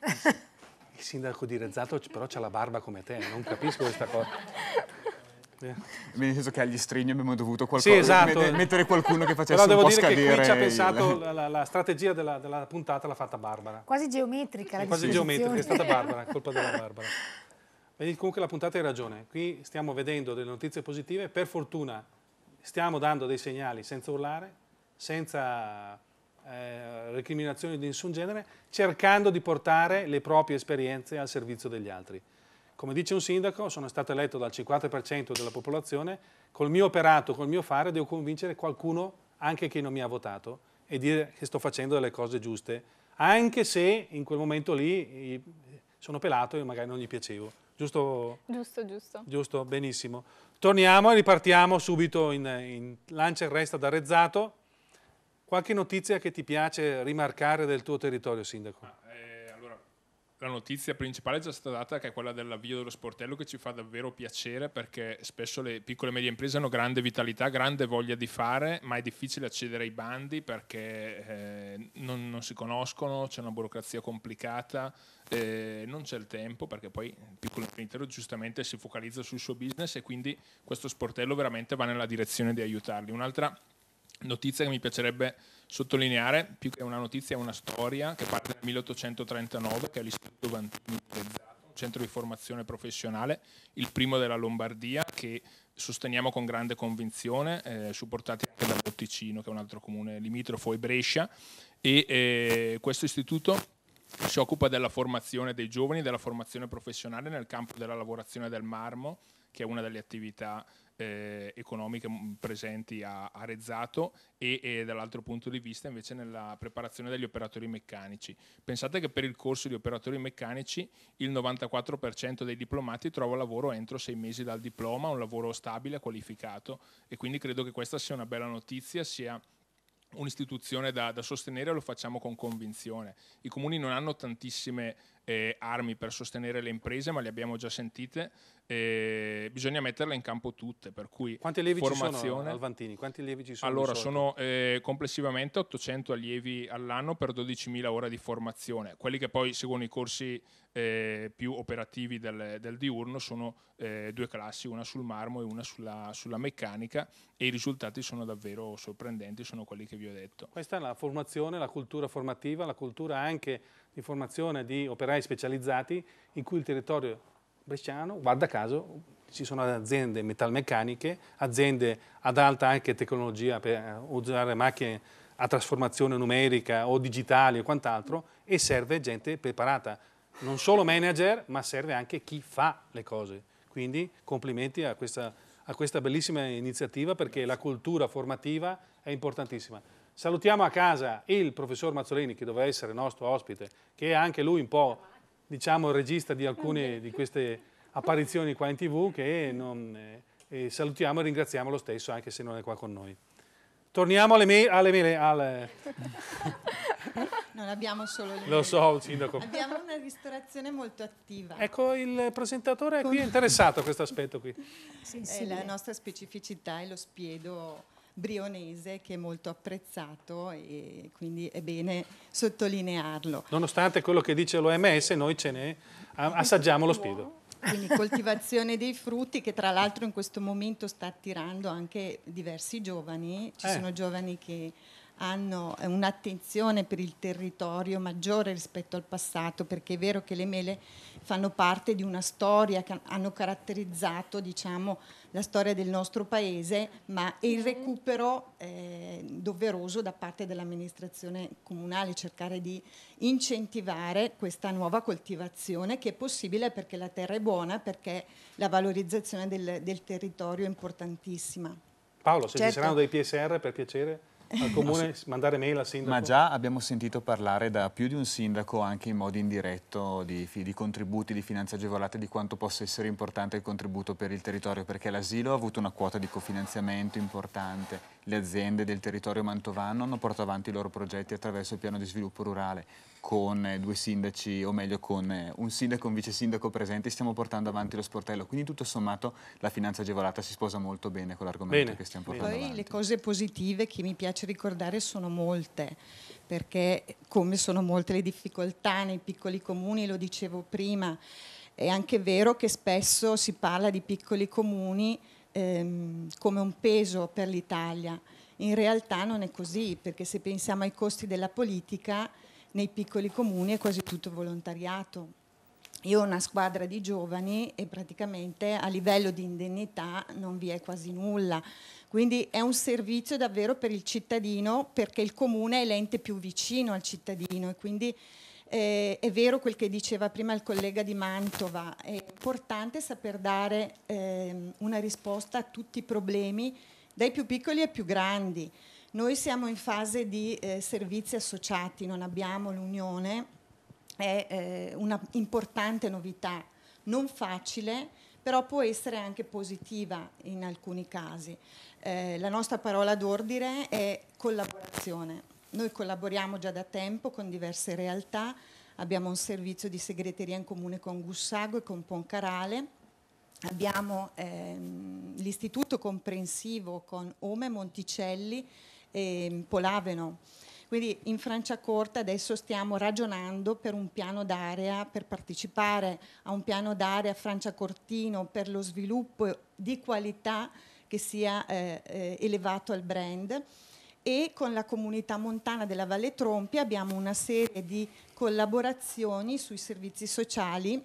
Il sindaco di Rezzato però ha la barba come te, non capisco questa cosa. Eh. Nel senso che agli stringhi abbiamo dovuto qualcosa, sì, esatto. mettere qualcuno che facesse Però un po' scadere. devo dire che qui ci ha pensato il... la, la, strategia della, della puntata l'ha fatta Barbara. Quasi geometrica la Quasi geometrica, è stata Barbara, colpa della Barbara. Vedete comunque la puntata hai ragione, qui stiamo vedendo delle notizie positive, per fortuna stiamo dando dei segnali senza urlare, senza eh, recriminazioni di nessun genere, cercando di portare le proprie esperienze al servizio degli altri. Come dice un sindaco, sono stato eletto dal 50% della popolazione, col mio operato, col mio fare devo convincere qualcuno, anche chi non mi ha votato, e dire che sto facendo delle cose giuste, anche se in quel momento lì eh, sono pelato e magari non gli piacevo. Giusto? Giusto, giusto. Giusto, benissimo. Torniamo e ripartiamo subito in, in Lancia il Resta d'Arezzato. Qualche notizia che ti piace rimarcare del tuo territorio, Sindaco? Ah, eh la notizia principale è già stata data che è quella dell'avvio dello sportello che ci fa davvero piacere perché spesso le piccole e medie imprese hanno grande vitalità, grande voglia di fare, ma è difficile accedere ai bandi perché eh, non, non, si conoscono, c'è una burocrazia complicata, eh, non c'è il tempo perché poi il piccolo imprenditore giustamente si focalizza sul suo business e quindi questo sportello veramente va nella direzione di aiutarli. Un'altra notizia che mi piacerebbe sottolineare, più che una notizia è una storia che parte dal 1839, che è l'Istituto Vantini Prezzato, un centro di formazione professionale, il primo della Lombardia, che sosteniamo con grande convinzione, eh, supportati anche da Botticino, che è un altro comune limitrofo, e Brescia. E eh, questo istituto si occupa della formazione dei giovani, della formazione professionale nel campo della lavorazione del marmo, che è una delle attività eh, economiche mm, presenti a Rezzato e, e dall'altro punto di vista invece nella preparazione degli operatori meccanici. Pensate che per il corso di operatori meccanici il 94% dei diplomati trova lavoro entro sei mesi dal diploma, un lavoro stabile, qualificato e quindi credo che questa sia una bella notizia, sia un'istituzione da, da sostenere lo facciamo con convinzione. I comuni non hanno tantissime eh, armi per sostenere le imprese, ma le abbiamo già sentite, eh, bisogna metterle in campo tutte. Per cui Quanti allievi formazione... ci sono, Alvantini? Quanti allievi ci sono? Allora, sono eh, complessivamente 800 allievi all'anno per 12.000 ore di formazione. Quelli che poi seguono i corsi eh, più operativi del, del diurno sono eh, due classi, una sul marmo e una sulla, sulla meccanica e i risultati sono davvero sorprendenti, sono quelli che vi ho detto. Questa è la formazione, la cultura formativa, la cultura anche di formazione di operai specializzati in cui il territorio bresciano, guarda caso, ci sono aziende metalmeccaniche, aziende ad alta anche tecnologia per eh, usare macchine a trasformazione numerica o digitali o quant'altro e serve gente preparata, non solo manager ma serve anche chi fa le cose. Quindi complimenti a questa, a questa bellissima iniziativa perché la cultura formativa è importantissima. Salutiamo a casa il professor Mazzolini, che doveva essere nostro ospite, che è anche lui un po' diciamo, il regista di alcune di queste apparizioni qua in tv, che non, eh, salutiamo e ringraziamo lo stesso, anche se non è qua con noi. Torniamo alle, me alle mele. Alle... Non abbiamo solo le mele. Lo so, Sindaco. Abbiamo una ristorazione molto attiva. Ecco, il presentatore è qui è interessato a questo aspetto qui. Sì, sì, eh, la nostra specificità è lo spiedo brionese che è molto apprezzato e quindi è bene sottolinearlo. Nonostante quello che dice l'OMS, noi ce ne assaggiamo lo spiedo. Quindi coltivazione dei frutti che tra l'altro in questo momento sta attirando anche diversi giovani, ci eh. sono giovani che hanno un'attenzione per il territorio maggiore rispetto al passato, perché è vero che le mele fanno parte di una storia che hanno caratterizzato diciamo, la storia del nostro paese, ma il recupero eh, doveroso da parte dell'amministrazione comunale, cercare di incentivare questa nuova coltivazione che è possibile perché la terra è buona, perché la valorizzazione del, del territorio è importantissima. Paolo, se certo. ci saranno dei PSR per piacere? al eh, comune, no, sì. mandare mail al sindaco? Ma già abbiamo sentito parlare da più di un sindaco anche in modo indiretto di, di contributi, di finanze agevolate, di quanto possa essere importante il contributo per il territorio, perché l'asilo ha avuto una quota di cofinanziamento importante, le aziende del territorio mantovano hanno portato avanti i loro progetti attraverso il piano di sviluppo rurale, con eh, due sindaci, o meglio con eh, un sindaco e un vice sindaco presenti, stiamo portando avanti lo sportello. Quindi tutto sommato la finanza agevolata si sposa molto bene con l'argomento che stiamo portando avanti. Poi le cose positive che mi piace ricordare sono molte, perché come sono molte le difficoltà nei piccoli comuni, lo dicevo prima, è anche vero che spesso si parla di piccoli comuni ehm, come un peso per l'Italia. In realtà non è così, perché se pensiamo ai costi della politica, nei piccoli comuni è quasi tutto volontariato. Io ho una squadra di giovani e praticamente a livello di indennità non vi è quasi nulla. Quindi è un servizio davvero per il cittadino perché il comune è l'ente più vicino al cittadino e quindi eh, è vero quel che diceva prima il collega di Mantova, è importante saper dare eh, una risposta a tutti i problemi, dai più piccoli ai più grandi. Noi siamo in fase di eh, servizi associati, non abbiamo l'unione, è eh, una importante novità, non facile, però può essere anche positiva in alcuni casi. Eh, la nostra parola d'ordine è collaborazione. Noi collaboriamo già da tempo con diverse realtà, abbiamo un servizio di segreteria in comune con Gussago e con Poncarale, abbiamo ehm, l'istituto comprensivo con Ome Monticelli, eh, Polaveno. Quindi in Francia Corta adesso stiamo ragionando per un piano d'area, per partecipare a un piano d'area Francia Cortino per lo sviluppo di qualità che sia eh, eh, elevato al brand e con la comunità montana della Valle Trompi abbiamo una serie di collaborazioni sui servizi sociali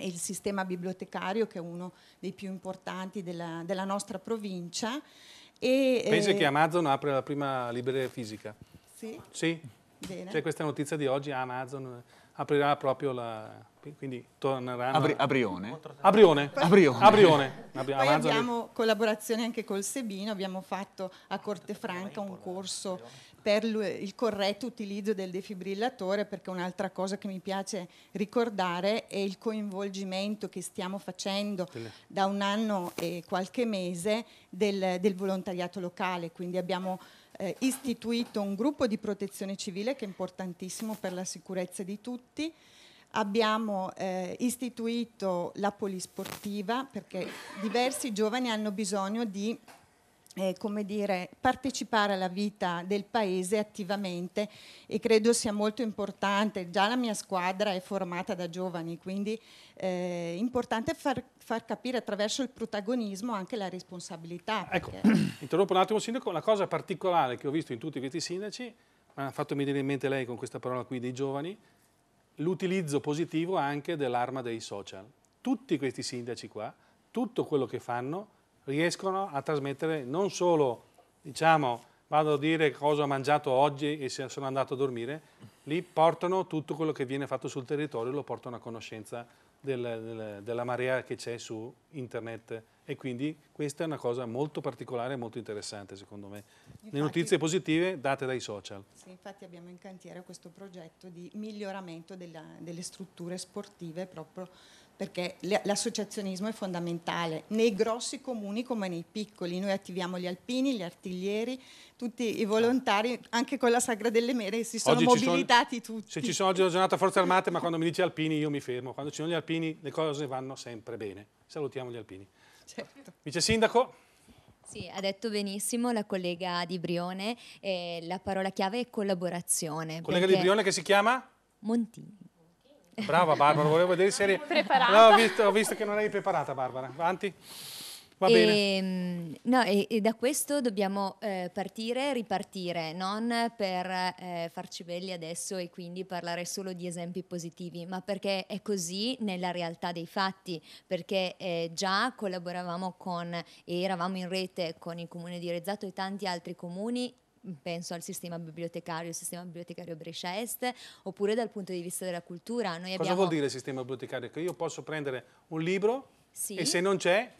e il sistema bibliotecario che è uno dei più importanti della, della nostra provincia e, Pensi eh... che Amazon apre la prima libreria fisica? Sì. Sì. Bene. C'è cioè, questa notizia di oggi, Amazon aprirà proprio la... quindi torneranno... Abri, Abrione. Abrione. Poi, Abrione. Abrione. Poi abbiamo collaborazione anche col Sebino, abbiamo fatto a Corte Franca un corso per il corretto utilizzo del defibrillatore perché un'altra cosa che mi piace ricordare è il coinvolgimento che stiamo facendo da un anno e qualche mese del, del volontariato locale, quindi abbiamo eh, istituito un gruppo di protezione civile che è importantissimo per la sicurezza di tutti abbiamo eh, istituito la polisportiva perché diversi giovani hanno bisogno di eh, come dire, partecipare alla vita del paese attivamente e credo sia molto importante, già la mia squadra è formata da giovani, quindi è eh, importante far, far, capire attraverso il protagonismo anche la responsabilità. Ecco, interrompo un attimo Sindaco, una cosa particolare che ho visto in tutti questi sindaci, ma ha fatto venire in mente lei con questa parola qui dei giovani, l'utilizzo positivo anche dell'arma dei social. Tutti questi sindaci qua, tutto quello che fanno riescono a trasmettere non solo, diciamo, vado a dire cosa ho mangiato oggi e se sono andato a dormire, lì portano tutto quello che viene fatto sul territorio, lo portano a conoscenza del, del, della marea che c'è su internet e quindi questa è una cosa molto particolare e molto interessante secondo me. Infatti, Le notizie positive date dai social. Sì, infatti abbiamo in cantiere questo progetto di miglioramento della, delle strutture sportive proprio perché l'associazionismo è fondamentale nei grossi comuni come nei piccoli. Noi attiviamo gli alpini, gli artiglieri, tutti i volontari, anche con la Sagra delle Mere si sono oggi mobilitati sono, tutti. Se ci sono oggi la giornata Forze Armate, ma quando mi dici alpini io mi fermo. Quando ci sono gli alpini le cose vanno sempre bene. Salutiamo gli alpini. Certo. Vice Sindaco. Sì, ha detto benissimo la collega Di Brione, eh, la parola chiave è collaborazione. Collega Di Brione che si chiama? Montini. Brava Barbara, volevo vedere se eri... Preparata. No, ho, visto, ho visto, che non eri preparata Barbara. Avanti. Va e, bene. Ehm, no, e, e, da questo dobbiamo eh, partire, ripartire, non per eh, farci belli adesso e quindi parlare solo di esempi positivi, ma perché è così nella realtà dei fatti, perché eh, già collaboravamo con e eravamo in rete con il comune di Rezzato e tanti altri comuni penso al sistema bibliotecario, il sistema bibliotecario Brescia Est, oppure dal punto di vista della cultura. Noi Cosa abbiamo... vuol dire sistema bibliotecario? Che io posso prendere un libro sì. e se non c'è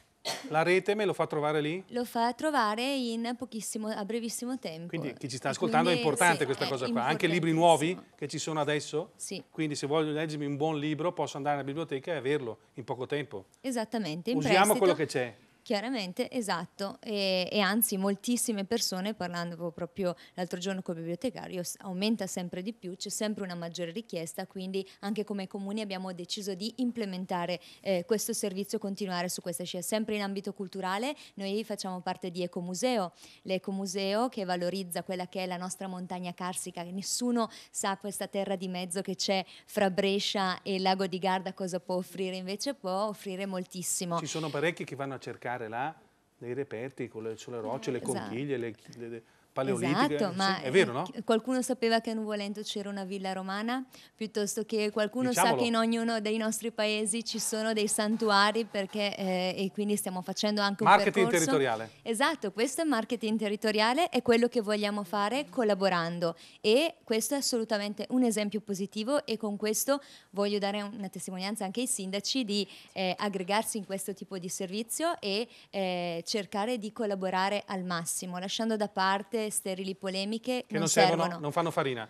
la rete me lo fa trovare lì? Lo fa trovare in pochissimo, a brevissimo tempo. Quindi chi ci sta ascoltando Quindi, è importante sì, questa è cosa qua. Anche libri nuovi che ci sono adesso. Sì. Quindi se voglio leggermi un buon libro posso andare alla biblioteca e averlo in poco tempo. Esattamente. Usiamo prestito. quello che c'è. Chiaramente, esatto, e, e anzi moltissime persone, parlando proprio l'altro giorno con il bibliotecario, aumenta sempre di più, c'è sempre una maggiore richiesta, quindi anche come comuni abbiamo deciso di implementare eh, questo servizio, continuare su questa scia. Sempre in ambito culturale, noi facciamo parte di Ecomuseo, l'Ecomuseo che valorizza quella che è la nostra montagna carsica, che nessuno sa questa terra di mezzo che c'è fra Brescia e il lago di Garda cosa può offrire, invece può offrire moltissimo. Ci sono parecchi che vanno a cercare creare là dei reperti con le, sulle rocce, le esatto. conchiglie, le, le, paleolitiche. Esatto, ma è vero, eh, no? Qualcuno sapeva che a Nuvolento c'era una villa romana, piuttosto che qualcuno Diciamolo. sa che in ognuno dei nostri paesi ci sono dei santuari perché eh, e quindi stiamo facendo anche marketing un percorso. Marketing territoriale. Esatto, questo è marketing territoriale, è quello che vogliamo fare collaborando e questo è assolutamente un esempio positivo e con questo voglio dare una testimonianza anche ai sindaci di eh, aggregarsi in questo tipo di servizio e eh, cercare di collaborare al massimo, lasciando da parte sterili polemiche che non, non servono, servono, non fanno farina.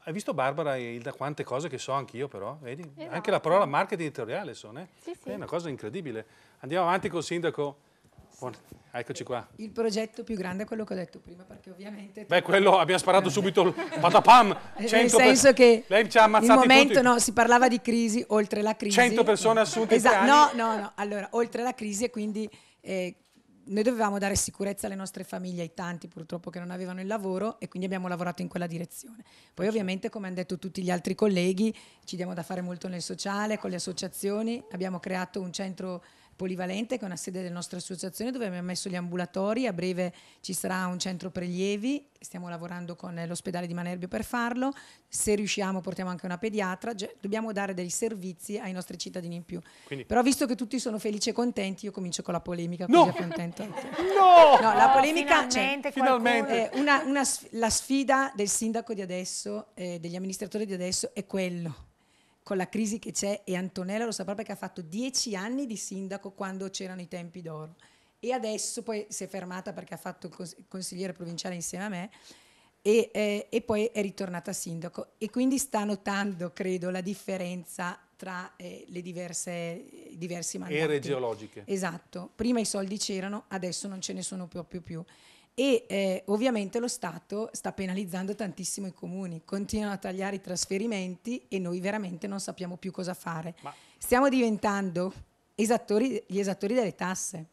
Hai visto Barbara e Ilda quante cose che so anch'io però, vedi? Esatto. Anche la parola marketing editoriale sono, eh? sì, sì. È una cosa incredibile. Andiamo avanti col sindaco. Eccoci qua. Il progetto più grande è quello che ho detto prima, perché ovviamente... Beh, quello abbiamo sparato subito, patapam! Nel senso che... Lei ci ha ammazzato tutti. momento, no, si parlava di crisi, oltre la crisi... 100 persone assunte Esatto, no, no, no, allora, oltre la crisi e quindi... Eh, noi dovevamo dare sicurezza alle nostre famiglie, ai tanti purtroppo che non avevano il lavoro e quindi abbiamo lavorato in quella direzione. Poi certo. ovviamente, come hanno detto tutti gli altri colleghi, ci diamo da fare molto nel sociale, con le associazioni, abbiamo creato un centro polivalente che è una sede della nostra associazione dove abbiamo messo gli ambulatori, a breve ci sarà un centro prelievi, stiamo lavorando con l'ospedale di Manerbio per farlo, se riusciamo portiamo anche una pediatra, dobbiamo dare dei servizi ai nostri cittadini in più. Quindi. Però visto che tutti sono felici e contenti, io comincio con la polemica, no! così accontento. no! no, la polemica oh, finalmente, finalmente. Eh, una, una, la sfida del sindaco di adesso, eh, degli amministratori di adesso è quello con la crisi che c'è e Antonella lo sa proprio perché ha fatto dieci anni di sindaco quando c'erano i tempi d'oro e adesso poi si è fermata perché ha fatto il consigliere provinciale insieme a me e, eh, e poi è ritornata sindaco e quindi sta notando credo la differenza tra eh, le diverse diversi mandati. ere geologiche esatto prima i soldi c'erano adesso non ce ne sono più, più, più e eh, ovviamente lo Stato sta penalizzando tantissimo i comuni, continuano a tagliare i trasferimenti e noi veramente non sappiamo più cosa fare. Ma Stiamo diventando esattori, gli esattori delle tasse.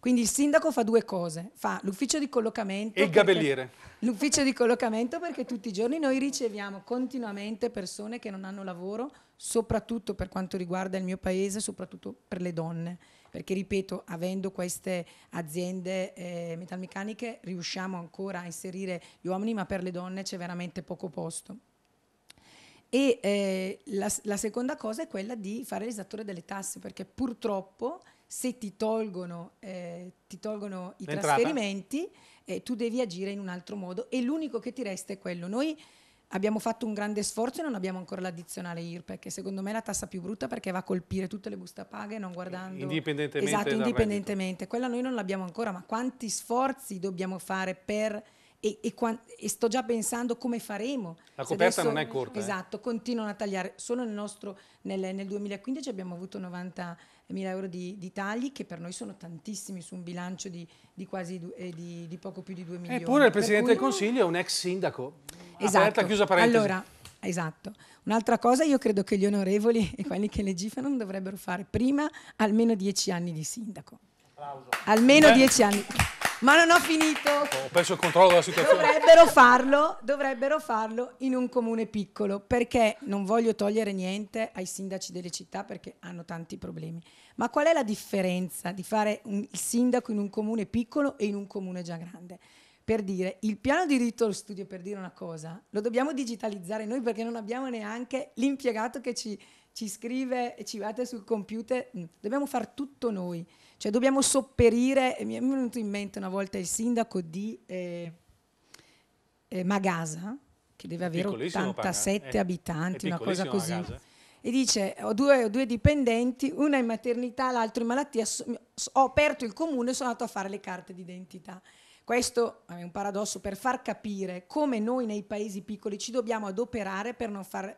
Quindi il sindaco fa due cose, fa l'ufficio di collocamento e il gabelliere. L'ufficio di collocamento perché tutti i giorni noi riceviamo continuamente persone che non hanno lavoro, soprattutto per quanto riguarda il mio paese, soprattutto per le donne perché ripeto, avendo queste aziende eh, metalmeccaniche riusciamo ancora a inserire gli uomini, ma per le donne c'è veramente poco posto. E eh, la, la seconda cosa è quella di fare l'esattore delle tasse, perché purtroppo se ti tolgono, eh, ti tolgono i trasferimenti, eh, tu devi agire in un altro modo e l'unico che ti resta è quello. Noi Abbiamo fatto un grande sforzo e non abbiamo ancora l'addizionale IRPE, che secondo me è la tassa più brutta perché va a colpire tutte le busta paghe non guardando... Indipendentemente. Esatto, indipendentemente. Quella noi non l'abbiamo ancora, ma quanti sforzi dobbiamo fare per... E, e, e, sto già pensando come faremo. La coperta adesso, non è corta. Eh. Esatto, eh. continuano a tagliare. Solo nel nostro, nel, nel 2015 abbiamo avuto 90 mila euro di, di, tagli che per noi sono tantissimi su un bilancio di, di quasi du, eh, di, di, poco più di 2 milioni. Eppure il Presidente cui... del Consiglio è un ex sindaco. Esatto. Aperta, chiusa parentesi. Allora, Esatto. Un'altra cosa, io credo che gli onorevoli e quelli che legiferano dovrebbero fare prima almeno dieci anni di sindaco. Applauso. Almeno Beh. dieci anni ma non ho finito. Ho perso il controllo della situazione. Dovrebbero farlo, dovrebbero farlo in un comune piccolo, perché non voglio togliere niente ai sindaci delle città perché hanno tanti problemi. Ma qual è la differenza di fare un, il sindaco in un comune piccolo e in un comune già grande? Per dire, il piano di diritto allo studio, per dire una cosa, lo dobbiamo digitalizzare noi perché non abbiamo neanche l'impiegato che ci, ci scrive e ci batte sul computer. Mm, dobbiamo far tutto noi. Cioè dobbiamo sopperire, mi è venuto in mente una volta il sindaco di eh, eh, Magasa, che deve avere 87 eh, è, abitanti, una cosa così. Magasa. E dice, ho due, ho due, dipendenti, una in maternità, l'altro in malattia, ho aperto il comune e sono andato a fare le carte d'identità. Questo è un paradosso per far capire come noi nei paesi piccoli ci dobbiamo adoperare per non, far,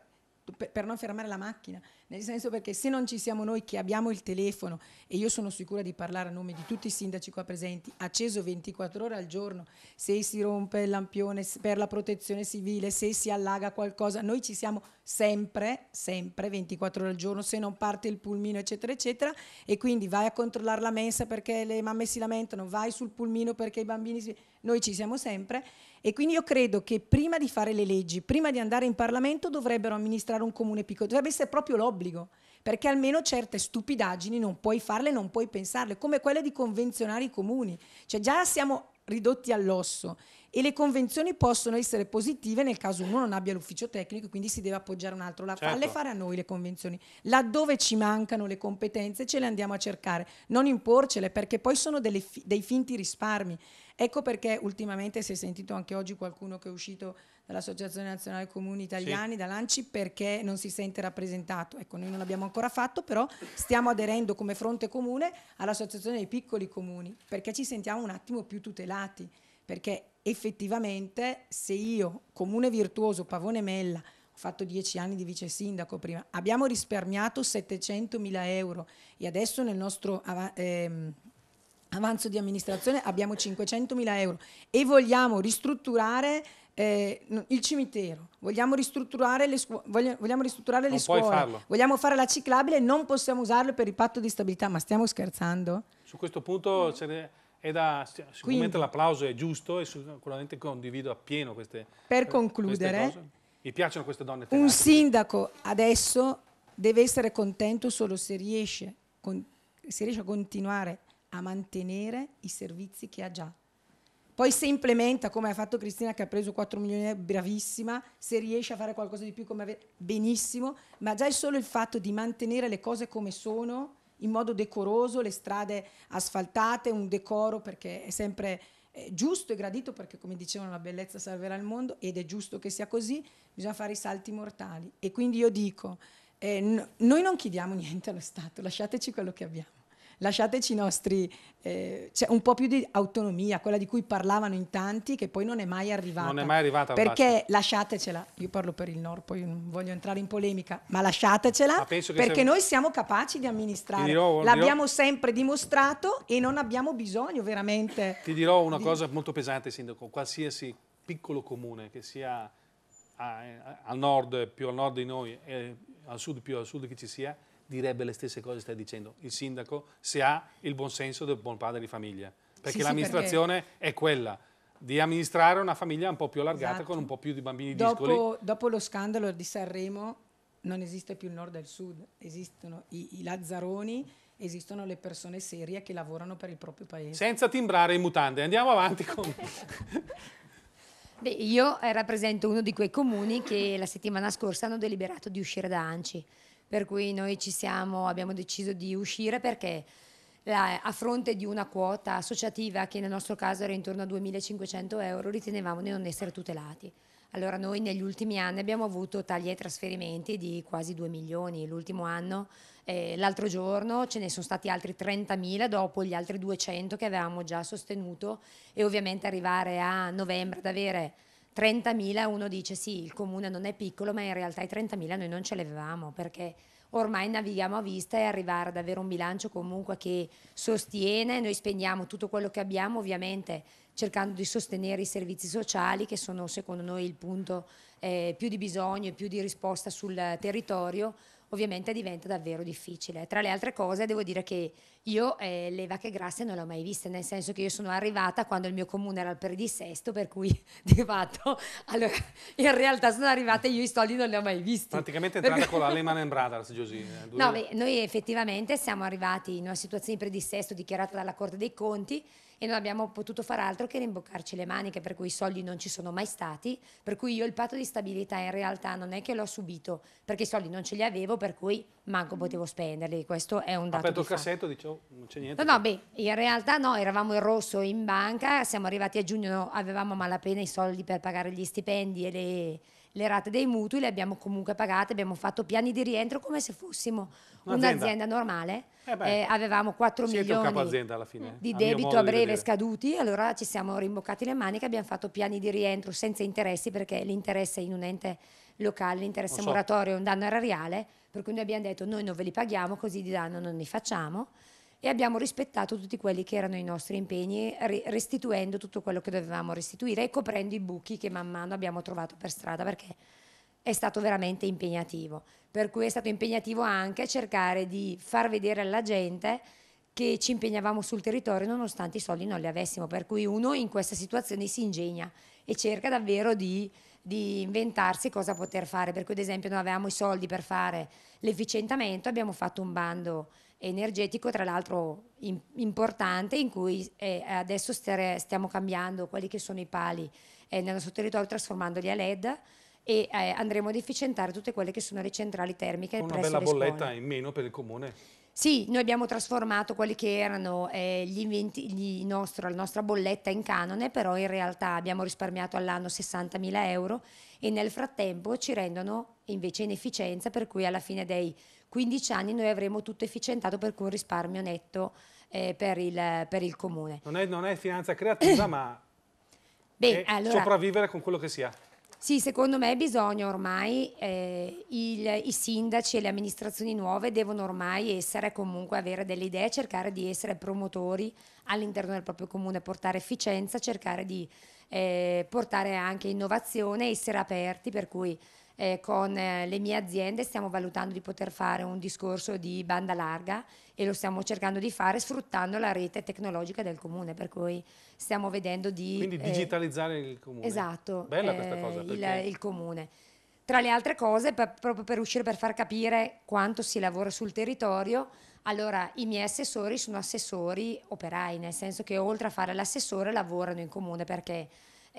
per non fermare la macchina nel senso perché se non ci siamo noi che abbiamo il telefono, e io sono sicura di parlare a nome di tutti i sindaci qua presenti, acceso 24 ore al giorno, se si rompe il lampione per la protezione civile, se si allaga qualcosa, noi ci siamo sempre, sempre 24 ore al giorno, se non parte il pulmino eccetera eccetera, e quindi vai a controllare la mensa perché le mamme si lamentano, vai sul pulmino perché i bambini si... Noi ci siamo sempre e quindi io credo che prima di fare le leggi, prima di andare in Parlamento dovrebbero amministrare un comune piccolo, dovrebbe essere proprio l'obbligo obbligo, perché almeno certe stupidaggini non puoi farle, non puoi pensarle, come quelle di convenzionare i comuni. Cioè già siamo ridotti all'osso e le convenzioni possono essere positive nel caso uno non abbia l'ufficio tecnico e quindi si deve appoggiare un altro. La certo. falle fare a noi le convenzioni. Laddove ci mancano le competenze ce le andiamo a cercare, non imporcele perché poi sono fi- dei finti risparmi. Ecco perché ultimamente si è sentito anche oggi qualcuno che è uscito dall'Associazione Nazionale Comuni Italiani, sì. Lanci, perché non si sente rappresentato. Ecco, noi non l'abbiamo ancora fatto, però stiamo aderendo come fronte comune all'Associazione dei piccoli comuni, perché ci sentiamo un attimo più tutelati, perché effettivamente se io, comune virtuoso, Pavone Mella, ho fatto dieci anni di vice sindaco prima, abbiamo risparmiato 700 mila euro e adesso nel nostro... Ehm, avanzo di amministrazione abbiamo 500 mila euro e vogliamo ristrutturare eh, il cimitero, vogliamo ristrutturare le, scu- voglio, vogliamo ristrutturare le scuole, vogliamo fare la ciclabile, non possiamo usarlo per il patto di stabilità, ma stiamo scherzando? Su questo punto ne, è da, sicuramente Quindi, l'applauso è giusto e sicuramente condivido appieno queste Per concludere, queste mi piacciono queste donne. Terapie. Un sindaco adesso deve essere contento solo se riesce, con, se riesce a continuare a mantenere i servizi che ha già. Poi se implementa come ha fatto Cristina che ha preso 4 milioni, bravissima, se riesce a fare qualcosa di più come benissimo, ma già è solo il fatto di mantenere le cose come sono in modo decoroso, le strade asfaltate, un decoro perché è sempre eh, giusto e gradito perché come dicevano la bellezza salverà il mondo ed è giusto che sia così, bisogna fare i salti mortali e quindi io dico eh, no, noi non chiediamo niente allo Stato, lasciateci quello che abbiamo lasciateci nostri, eh, cioè un po' più di autonomia, quella di cui parlavano in tanti, che poi non è mai arrivata. Non è mai arrivata. Perché basso. lasciatecela, io parlo per il Nord, poi non voglio entrare in polemica, ma lasciatecela ma perché se... noi siamo capaci di amministrare. Dirò, L'abbiamo dirò... sempre dimostrato e non abbiamo bisogno veramente. Ti dirò una di... cosa molto pesante, Sindaco, qualsiasi piccolo comune che sia ah, eh, al nord più al nord di noi e eh, al sud più al sud che ci sia, direbbe le stesse cose che stai dicendo il sindaco se ha il buon buonsenso del buon padre di famiglia. Perché sì, l'amministrazione sì, perché... è quella di amministrare una famiglia un po' più allargata esatto. con un po' più di bambini dopo, discoli. Dopo lo scandalo di Sanremo non esiste più il nord e il sud, esistono i, i lazzaroni esistono le persone serie che lavorano per il proprio paese. Senza timbrare i mutande, andiamo avanti con... Beh, io rappresento uno di quei comuni che la settimana scorsa hanno deliberato di uscire da ANCI per cui noi ci siamo, abbiamo deciso di uscire perché la, a fronte di una quota associativa che nel nostro caso era intorno a 2.500 euro ritenevamo di non essere tutelati. Allora noi negli ultimi anni abbiamo avuto tagli ai trasferimenti di quasi 2 milioni l'ultimo anno, eh, l'altro giorno ce ne sono stati altri 30.000 dopo gli altri 200 che avevamo già sostenuto e ovviamente arrivare a novembre ad avere 30.000 uno dice sì, il comune non è piccolo, ma in realtà i 30.000 noi non ce avevamo perché ormai navighiamo a vista e arrivare ad avere un bilancio comunque che sostiene, noi spendiamo tutto quello che abbiamo ovviamente cercando di sostenere i servizi sociali che sono secondo noi il punto eh, più di bisogno e più di risposta sul territorio, ovviamente diventa davvero difficile. Tra le altre cose devo dire che io eh, le vacche grasse non le ho mai viste, nel senso che io sono arrivata quando il mio comune era al predissesto, per cui di fatto allora, in realtà sono arrivata e io i soldi non le ho mai visti. Praticamente è entrata con la Lehman Brothers, Giusine. Eh, due... No, beh, noi effettivamente siamo arrivati in una situazione di predissesto dichiarata dalla Corte dei Conti e non abbiamo potuto fare altro che rimboccarci le maniche, per cui i soldi non ci sono mai stati, per cui io il patto di stabilità in realtà non è che l'ho subito, perché i soldi non ce li avevo, per cui manco mm. potevo spenderli, questo è un dato Aperto il cassetto, dicevo, non c'è niente. No, no, beh, in realtà no, eravamo in rosso in banca, siamo arrivati a giugno, avevamo a malapena i soldi per pagare gli stipendi e le le rate dei mutui le abbiamo comunque pagate, abbiamo fatto piani di rientro come se fossimo un'azienda, un'azienda normale. Eh eh, avevamo 4 milioni di debito a, a breve di scaduti, allora ci siamo rimboccati le maniche, abbiamo fatto piani di rientro senza interessi perché l'interesse in un ente locale, l'interesse so. moratorio è un danno erariale, per cui noi abbiamo detto noi non ve li paghiamo, così di danno non ne facciamo e abbiamo rispettato tutti quelli che erano i nostri impegni, restituendo tutto quello che dovevamo restituire e coprendo i buchi che man mano abbiamo trovato per strada perché è stato veramente impegnativo. Per cui è stato impegnativo anche cercare di far vedere alla gente che ci impegnavamo sul territorio nonostante i soldi non li avessimo. Per cui uno in questa situazione si ingegna e cerca davvero di, di inventarsi cosa poter fare. Per cui ad esempio non avevamo i soldi per fare l'efficientamento, abbiamo fatto un bando energetico, tra l'altro importante, in cui eh, adesso stare, stiamo cambiando quelli che sono i pali eh, nel nostro territorio, trasformandoli a LED e eh, andremo ad efficientare tutte quelle che sono le centrali termiche. Una bella bolletta in meno per il comune. Sì, noi abbiamo trasformato quelli che erano eh, gli inventi, gli nostro, la nostra bolletta in canone, però in realtà abbiamo risparmiato all'anno 60.000 euro e nel frattempo ci rendono invece in efficienza, per cui alla fine dei 15 anni noi avremo tutto efficientato per cui un risparmio netto eh, per, il, per, il, comune. Non è, non è finanza creativa ma Beh, allora, sopravvivere con quello che si ha. Sì, secondo me bisogna ormai, eh, il, i sindaci e le amministrazioni nuove devono ormai essere comunque, avere delle idee, cercare di essere promotori all'interno del proprio comune, portare efficienza, cercare di eh, portare anche innovazione, essere aperti, per cui eh, con eh, le mie aziende stiamo valutando di poter fare un discorso di banda larga e lo stiamo cercando di fare sfruttando la rete tecnologica del comune, per cui stiamo vedendo di... Quindi eh, digitalizzare il comune. Esatto. Bella eh, questa cosa. Perché... Il, il comune tra le altre cose, per, proprio per uscire, per far capire quanto si lavora sul territorio, allora i miei assessori sono assessori operai, nel senso che oltre a fare l'assessore lavorano in comune perché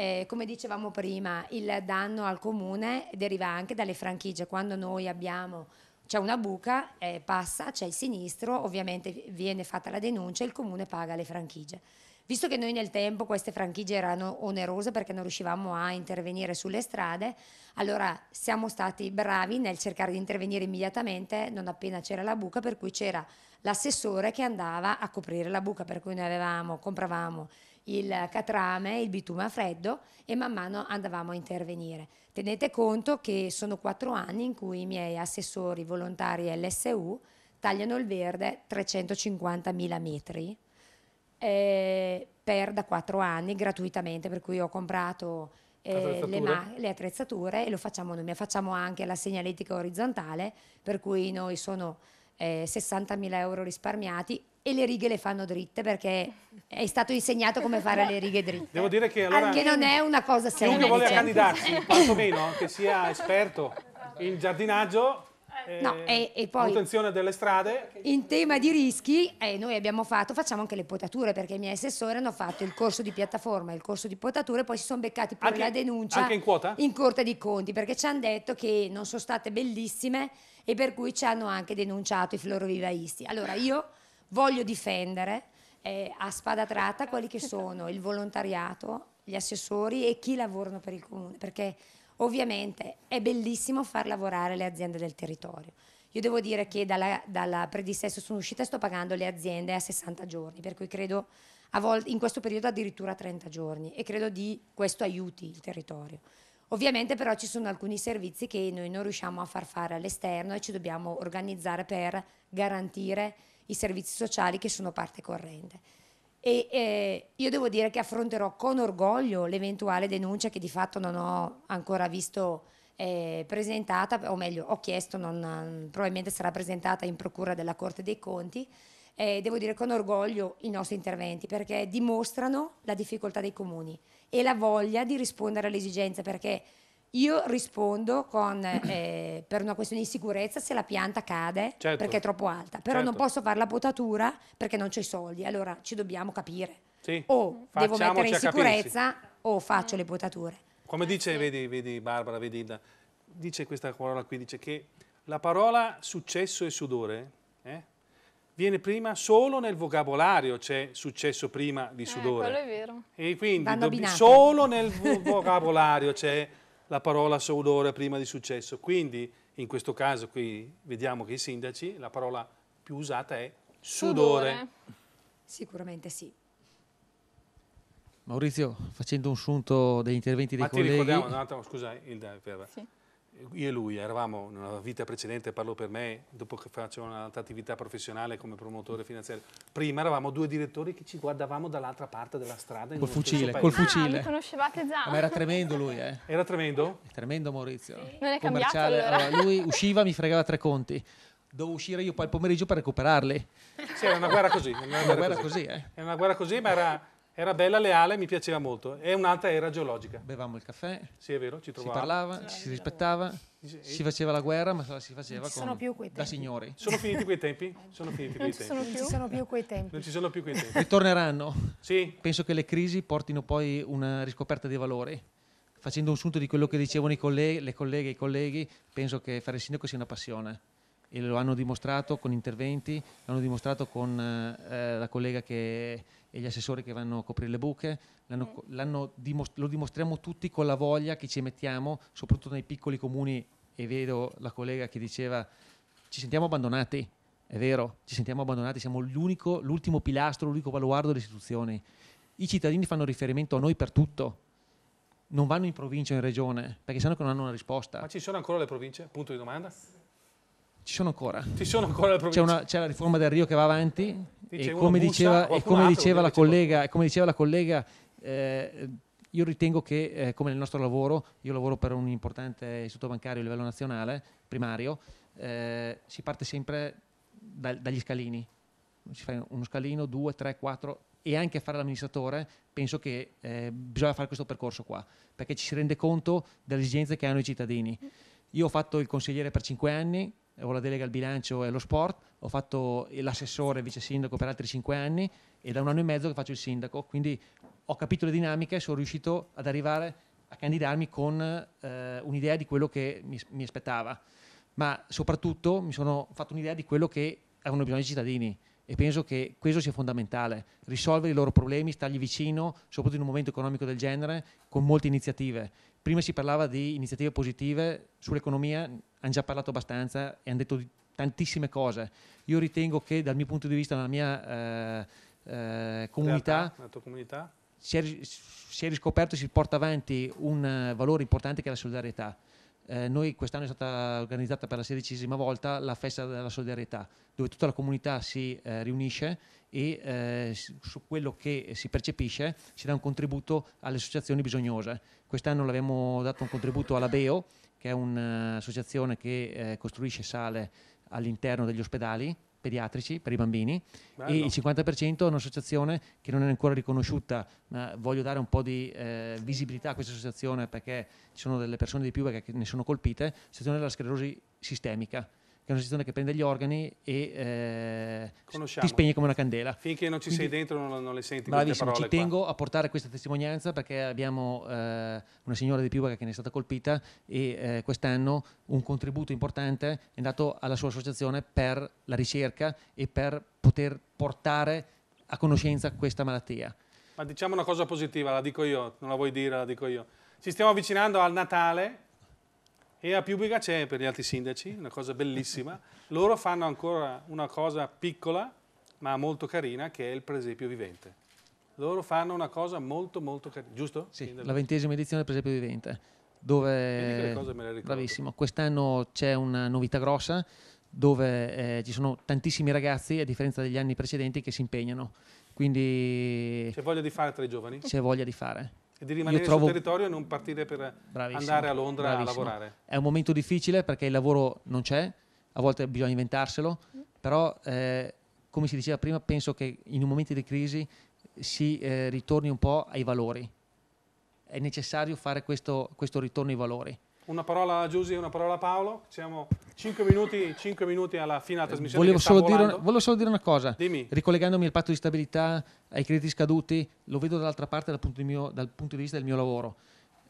eh, come dicevamo prima, il danno al comune deriva anche dalle franchigie. Quando noi abbiamo c'è una buca, eh, passa, c'è il sinistro, ovviamente viene fatta la denuncia e il comune paga le franchigie. Visto che noi nel tempo queste franchigie erano onerose perché non riuscivamo a intervenire sulle strade, allora siamo stati bravi nel cercare di intervenire immediatamente non appena c'era la buca, per cui c'era l'assessore che andava a coprire la buca, per cui noi avevamo, compravamo il catrame, il bitume a freddo e man mano andavamo a intervenire. Tenete conto che sono quattro anni in cui i miei assessori volontari LSU tagliano il verde 350.000 metri eh, per da quattro anni gratuitamente, per cui ho comprato eh, attrezzature. Le, le, attrezzature e lo facciamo noi, facciamo anche la segnaletica orizzontale, per cui noi sono eh, 60.000 euro risparmiati e le righe le fanno dritte perché è stato insegnato come fare le righe dritte. Devo dire che allora... Anche non è una cosa seria. Chiunque voglia diciamo. candidarsi, quantomeno, che sia esperto in giardinaggio, eh, no, e, e poi, manutenzione delle strade. In tema di rischi, eh, noi abbiamo fatto, facciamo anche le potature, perché i miei assessori hanno fatto il corso di piattaforma, il corso di potature, poi si sono beccati pure anche, la denuncia anche in, quota? in corte di conti, perché ci hanno detto che non sono state bellissime e per cui ci hanno anche denunciato i florovivaisti. Allora io voglio difendere eh, a spada tratta quelli che sono il volontariato, gli assessori e chi lavorano per il comune, perché ovviamente è bellissimo far lavorare le aziende del territorio. Io devo dire che dalla, dalla predissesso sono uscita e sto pagando le aziende a 60 giorni, per cui credo volte, in questo periodo addirittura a 30 giorni e credo di questo aiuti il territorio. Ovviamente però ci sono alcuni servizi che noi non riusciamo a far fare all'esterno e ci dobbiamo organizzare per garantire i servizi sociali che sono parte corrente. E eh, io devo dire che affronterò con orgoglio l'eventuale denuncia che di fatto non ho ancora visto eh, presentata, o meglio, ho chiesto, non, probabilmente sarà presentata in procura della Corte dei Conti. Eh, devo dire con orgoglio i nostri interventi perché dimostrano la difficoltà dei comuni e la voglia di rispondere alle esigenze perché io rispondo con, eh, per una questione di sicurezza se la pianta cade certo. perché è troppo alta, però certo. non posso fare la potatura perché non c'è i soldi, allora ci dobbiamo capire. Sì. O Facciamoci devo mettere in sicurezza o faccio le potature. Come dice, vedi, vedi Barbara, vedi, dice questa parola qui, dice che la parola successo e sudore eh, viene prima solo nel vocabolario, c'è successo prima di eh, sudore. Eh, quello è vero. E quindi solo nel vocabolario c'è la parola saudore prima di successo. Quindi in questo caso qui vediamo che i sindaci, la parola più usata è sudore. sudore. Sicuramente sì. Maurizio, facendo un sunto degli interventi dei Ma colleghi... Ma ti ricordiamo, un attimo, scusa Ilda, per... Sì io e lui eravamo nella vita precedente, parlo per me, dopo che facevo un'altra attività professionale come promotore finanziario, prima eravamo due direttori che ci guardavamo dall'altra parte della strada. Col fucile, col ah, fucile. Ah, conoscevate già. Ma era tremendo lui, eh. Era tremendo? È tremendo Maurizio. Sì. Non è cambiato allora. Lui usciva, mi fregava tre conti. Devo uscire io poi il pomeriggio per recuperarli. Sì, era una guerra così. Era una guerra, una guerra così. così eh. Era una guerra così, ma era era bella, leale, mi piaceva molto. È un'altra era geologica. Bevamo il caffè. Sì, è vero, ci trovavamo. Si parlava, ci si rispettava, si faceva la guerra, ma la si faceva non sono più quei tempi. da signori. Sono finiti quei tempi? Sono finiti quei non tempi. Ci non ci sono più quei tempi. Non ci sono più quei tempi. Ritorneranno. Sì. Penso che le crisi portino poi una riscoperta dei valori. Facendo un sunto di quello che dicevano colleghi, le colleghe e i colleghi, penso che fare il sindaco sia una passione e lo hanno dimostrato con interventi, l'hanno dimostrato con eh, la collega che e gli assessori che vanno a coprire le buche, eh. dimos lo dimostriamo tutti con la voglia che ci mettiamo, soprattutto nei piccoli comuni, e vedo la collega che diceva ci sentiamo abbandonati, è vero, ci sentiamo abbandonati, siamo l'ultimo pilastro, l'unico baluardo delle istituzioni. I cittadini fanno riferimento a noi per tutto, non vanno in provincia o in regione perché sanno che non hanno una risposta. Ma ci sono ancora le province? Punto di domanda? Sì ci sono ancora. Ci sono ancora le C'è, una, c'è la riforma del Rio che va avanti e come, diceva, e come diceva, la collega, come diceva la collega eh, io ritengo che, eh, come nel nostro lavoro, io lavoro per un importante istituto bancario a livello nazionale, primario, eh, si parte sempre da, dagli scalini. Si fa uno scalino, due, tre, quattro e anche fare l'amministratore, penso che eh, bisogna fare questo percorso qua, perché ci si rende conto delle esigenze che hanno i cittadini. Io ho fatto il consigliere per cinque anni, ho la delega al bilancio e allo sport, ho fatto l'assessore vice sindaco per altri cinque anni e da un anno e mezzo che faccio il sindaco, quindi ho capito le dinamiche e sono riuscito ad arrivare a candidarmi con eh, un'idea di quello che mi, mi aspettava, ma soprattutto mi sono fatto un'idea di quello che avevano bisogno i cittadini e penso che questo sia fondamentale, risolvere i loro problemi, stargli vicino, soprattutto in un momento economico del genere, con molte iniziative. Prima si parlava di iniziative positive sull'economia, hanno già parlato abbastanza e hanno detto tantissime cose. Io ritengo che dal mio punto di vista, nella mia eh, eh, comunità, Realtà, comunità? Si, è, si è riscoperto e si porta avanti un eh, valore importante che è la solidarietà. Eh, noi quest'anno è stata organizzata per la sedicesima volta la festa della solidarietà, dove tutta la comunità si eh, riunisce e eh, su quello che si percepisce si dà un contributo alle associazioni bisognose. Quest'anno l'abbiamo dato un contributo alla BEO che è un'associazione che eh, costruisce sale all'interno degli ospedali pediatrici per i bambini Bello. e il 50% è un'associazione che non è ancora riconosciuta, ma voglio dare un po' di eh, visibilità a questa associazione perché ci sono delle persone di più che ne sono colpite, l'associazione della sclerosi sistemica, che è una sezione che prende gli organi e eh, ti spegne come una candela. Finché non ci Quindi, sei dentro non, non le senti bravissimo, ci tengo a portare questa testimonianza perché abbiamo eh, una signora di Piubaca che ne è stata colpita e eh, quest'anno un contributo importante è andato alla sua associazione per la ricerca e per poter portare a conoscenza questa malattia. Ma diciamo una cosa positiva, la dico io, non la vuoi dire, la dico io. Ci stiamo avvicinando al Natale, e a Piubica c'è per gli altri sindaci una cosa bellissima. Loro fanno ancora una cosa piccola ma molto carina che è il presepio vivente. Loro fanno una cosa molto molto carina, giusto? Sì, la ventesima edizione del presepio vivente dove... Bravissimo, quest'anno c'è una novità grossa dove eh, ci sono tantissimi ragazzi a differenza degli anni precedenti che si impegnano. Quindi c'è voglia di fare tra i giovani? C'è voglia di fare. E di rimanere trovo... sul territorio e non partire per bravissimo, andare a Londra bravissimo. a lavorare. È un momento difficile perché il lavoro non c'è, a volte bisogna inventarselo, però eh, come si diceva prima, penso che in un momento di crisi si eh, ritorni un po' ai valori. È necessario fare questo, questo ritorno ai valori. Una parola a Giusy, una parola a Paolo. Siamo 5 minuti, 5 minuti alla fine della trasmissione. Volevo solo, dire volevo solo, dire una, cosa. Dimmi. Ricollegandomi al patto di stabilità, ai crediti scaduti, lo vedo dall'altra parte dal punto di, mio, dal punto di vista del mio lavoro.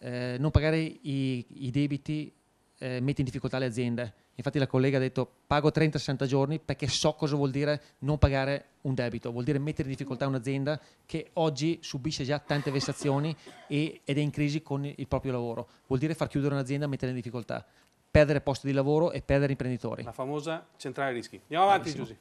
Eh, non pagare i, i debiti eh, mette in difficoltà le aziende Infatti la collega ha detto pago 30-60 giorni perché so cosa vuol dire non pagare un debito, vuol dire mettere in difficoltà un'azienda che oggi subisce già tante vessazioni e, ed è in crisi con il proprio lavoro. Vuol dire far chiudere un'azienda e metterla in difficoltà, perdere posti di lavoro e perdere imprenditori. La famosa centrale rischi. Andiamo avanti Giussi.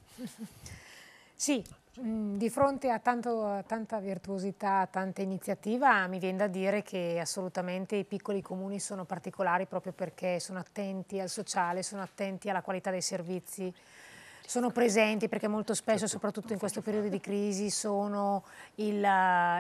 Sì, mm, di fronte a, tanto, tanta virtuosità, tanta iniziativa, mi viene da dire che assolutamente i piccoli comuni sono particolari proprio perché sono attenti al sociale, sono attenti alla qualità dei servizi, sono presenti perché molto spesso, certo. soprattutto in questo periodo di crisi, sono il,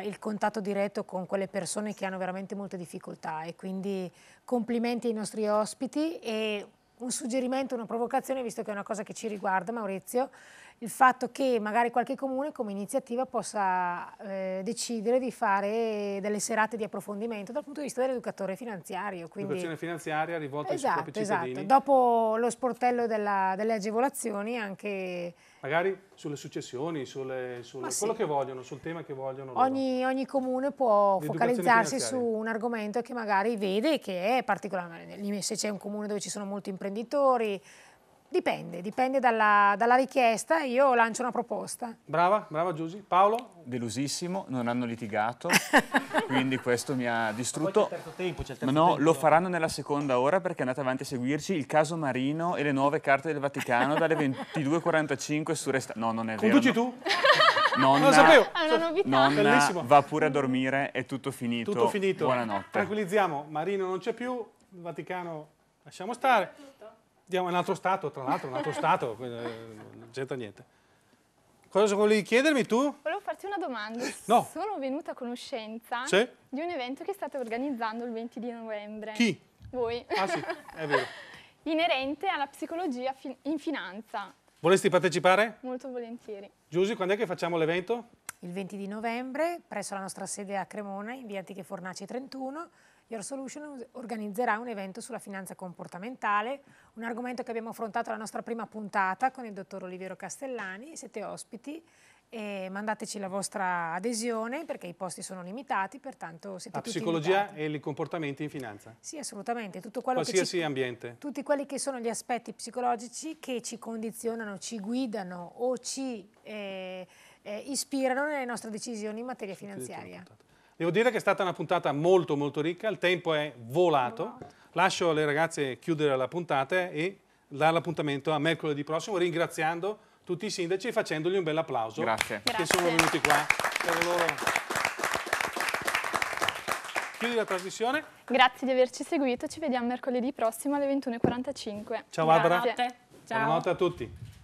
il, contatto diretto con quelle persone che hanno veramente molte difficoltà e quindi complimenti ai nostri ospiti e un suggerimento, una provocazione, visto che è una cosa che ci riguarda Maurizio, il fatto che magari qualche comune come iniziativa possa eh, decidere di fare delle serate di approfondimento dal punto di vista dell'educatore finanziario. Quindi... Educazione finanziaria rivolta esatto, ai propri esatto. esatto. Dopo lo sportello della, delle agevolazioni anche... Magari sulle successioni, sulle, sulle quello che vogliono, sul tema che vogliono. Ogni, ogni comune può focalizzarsi su un argomento che magari vede che è particolarmente... Se c'è un comune dove ci sono molti imprenditori, Dipende, dipende dalla, dalla, richiesta, io lancio una proposta. Brava, brava Giusy. Paolo? Delusissimo, non hanno litigato, quindi questo mi ha distrutto. Tempo, Ma no, tempo. No, lo faranno nella seconda ora perché andate avanti a seguirci il caso Marino e le nuove carte del Vaticano dalle 22.45 su Resta... No, non è vero. Conduci tu? Nonna, non lo sapevo. È novità. Nonna Bellissimo. va pure a dormire, è tutto finito. Tutto finito. Buonanotte. Tranquillizziamo, Marino non c'è più, il Vaticano lasciamo stare. È un altro stato, tra l'altro, un altro stato, eh, non c'entra niente. Cosa volevi chiedermi tu? Volevo farti una domanda. No. Sono venuta a conoscenza sì? di un evento che state organizzando il 20 di novembre. Chi? Voi. Ah sì, è vero. Inerente alla psicologia in finanza. Volesti partecipare? Molto volentieri. Giusy, quando è che facciamo l'evento? Il 20 di novembre presso la nostra sede a Cremona in via Antiche Fornaci 31 Your Solution organizzerà un evento sulla finanza comportamentale, un argomento che abbiamo affrontato alla nostra prima puntata con il dottor Oliviero Castellani, siete ospiti e mandateci la vostra adesione perché i posti sono limitati, pertanto siete La psicologia invitati. e i comportamenti in finanza? Sì, assolutamente. Tutto quello Qualsiasi ci, ambiente. Tutti quelli che sono gli aspetti psicologici che ci condizionano, ci guidano o ci eh, eh, ispirano nelle nostre decisioni in materia finanziaria. Sì, Devo dire che è stata una puntata molto molto ricca, il tempo è volato. Lascio le ragazze chiudere la puntata e dare l'appuntamento a mercoledì prossimo ringraziando tutti i sindaci e facendogli un bel applauso. Grazie. Che Grazie. sono venuti qua per loro. Chiudi la trasmissione. Grazie di averci seguito, ci vediamo mercoledì prossimo alle 21.45. Ciao Barbara. Buonanotte. Ciao. Buonanotte a tutti.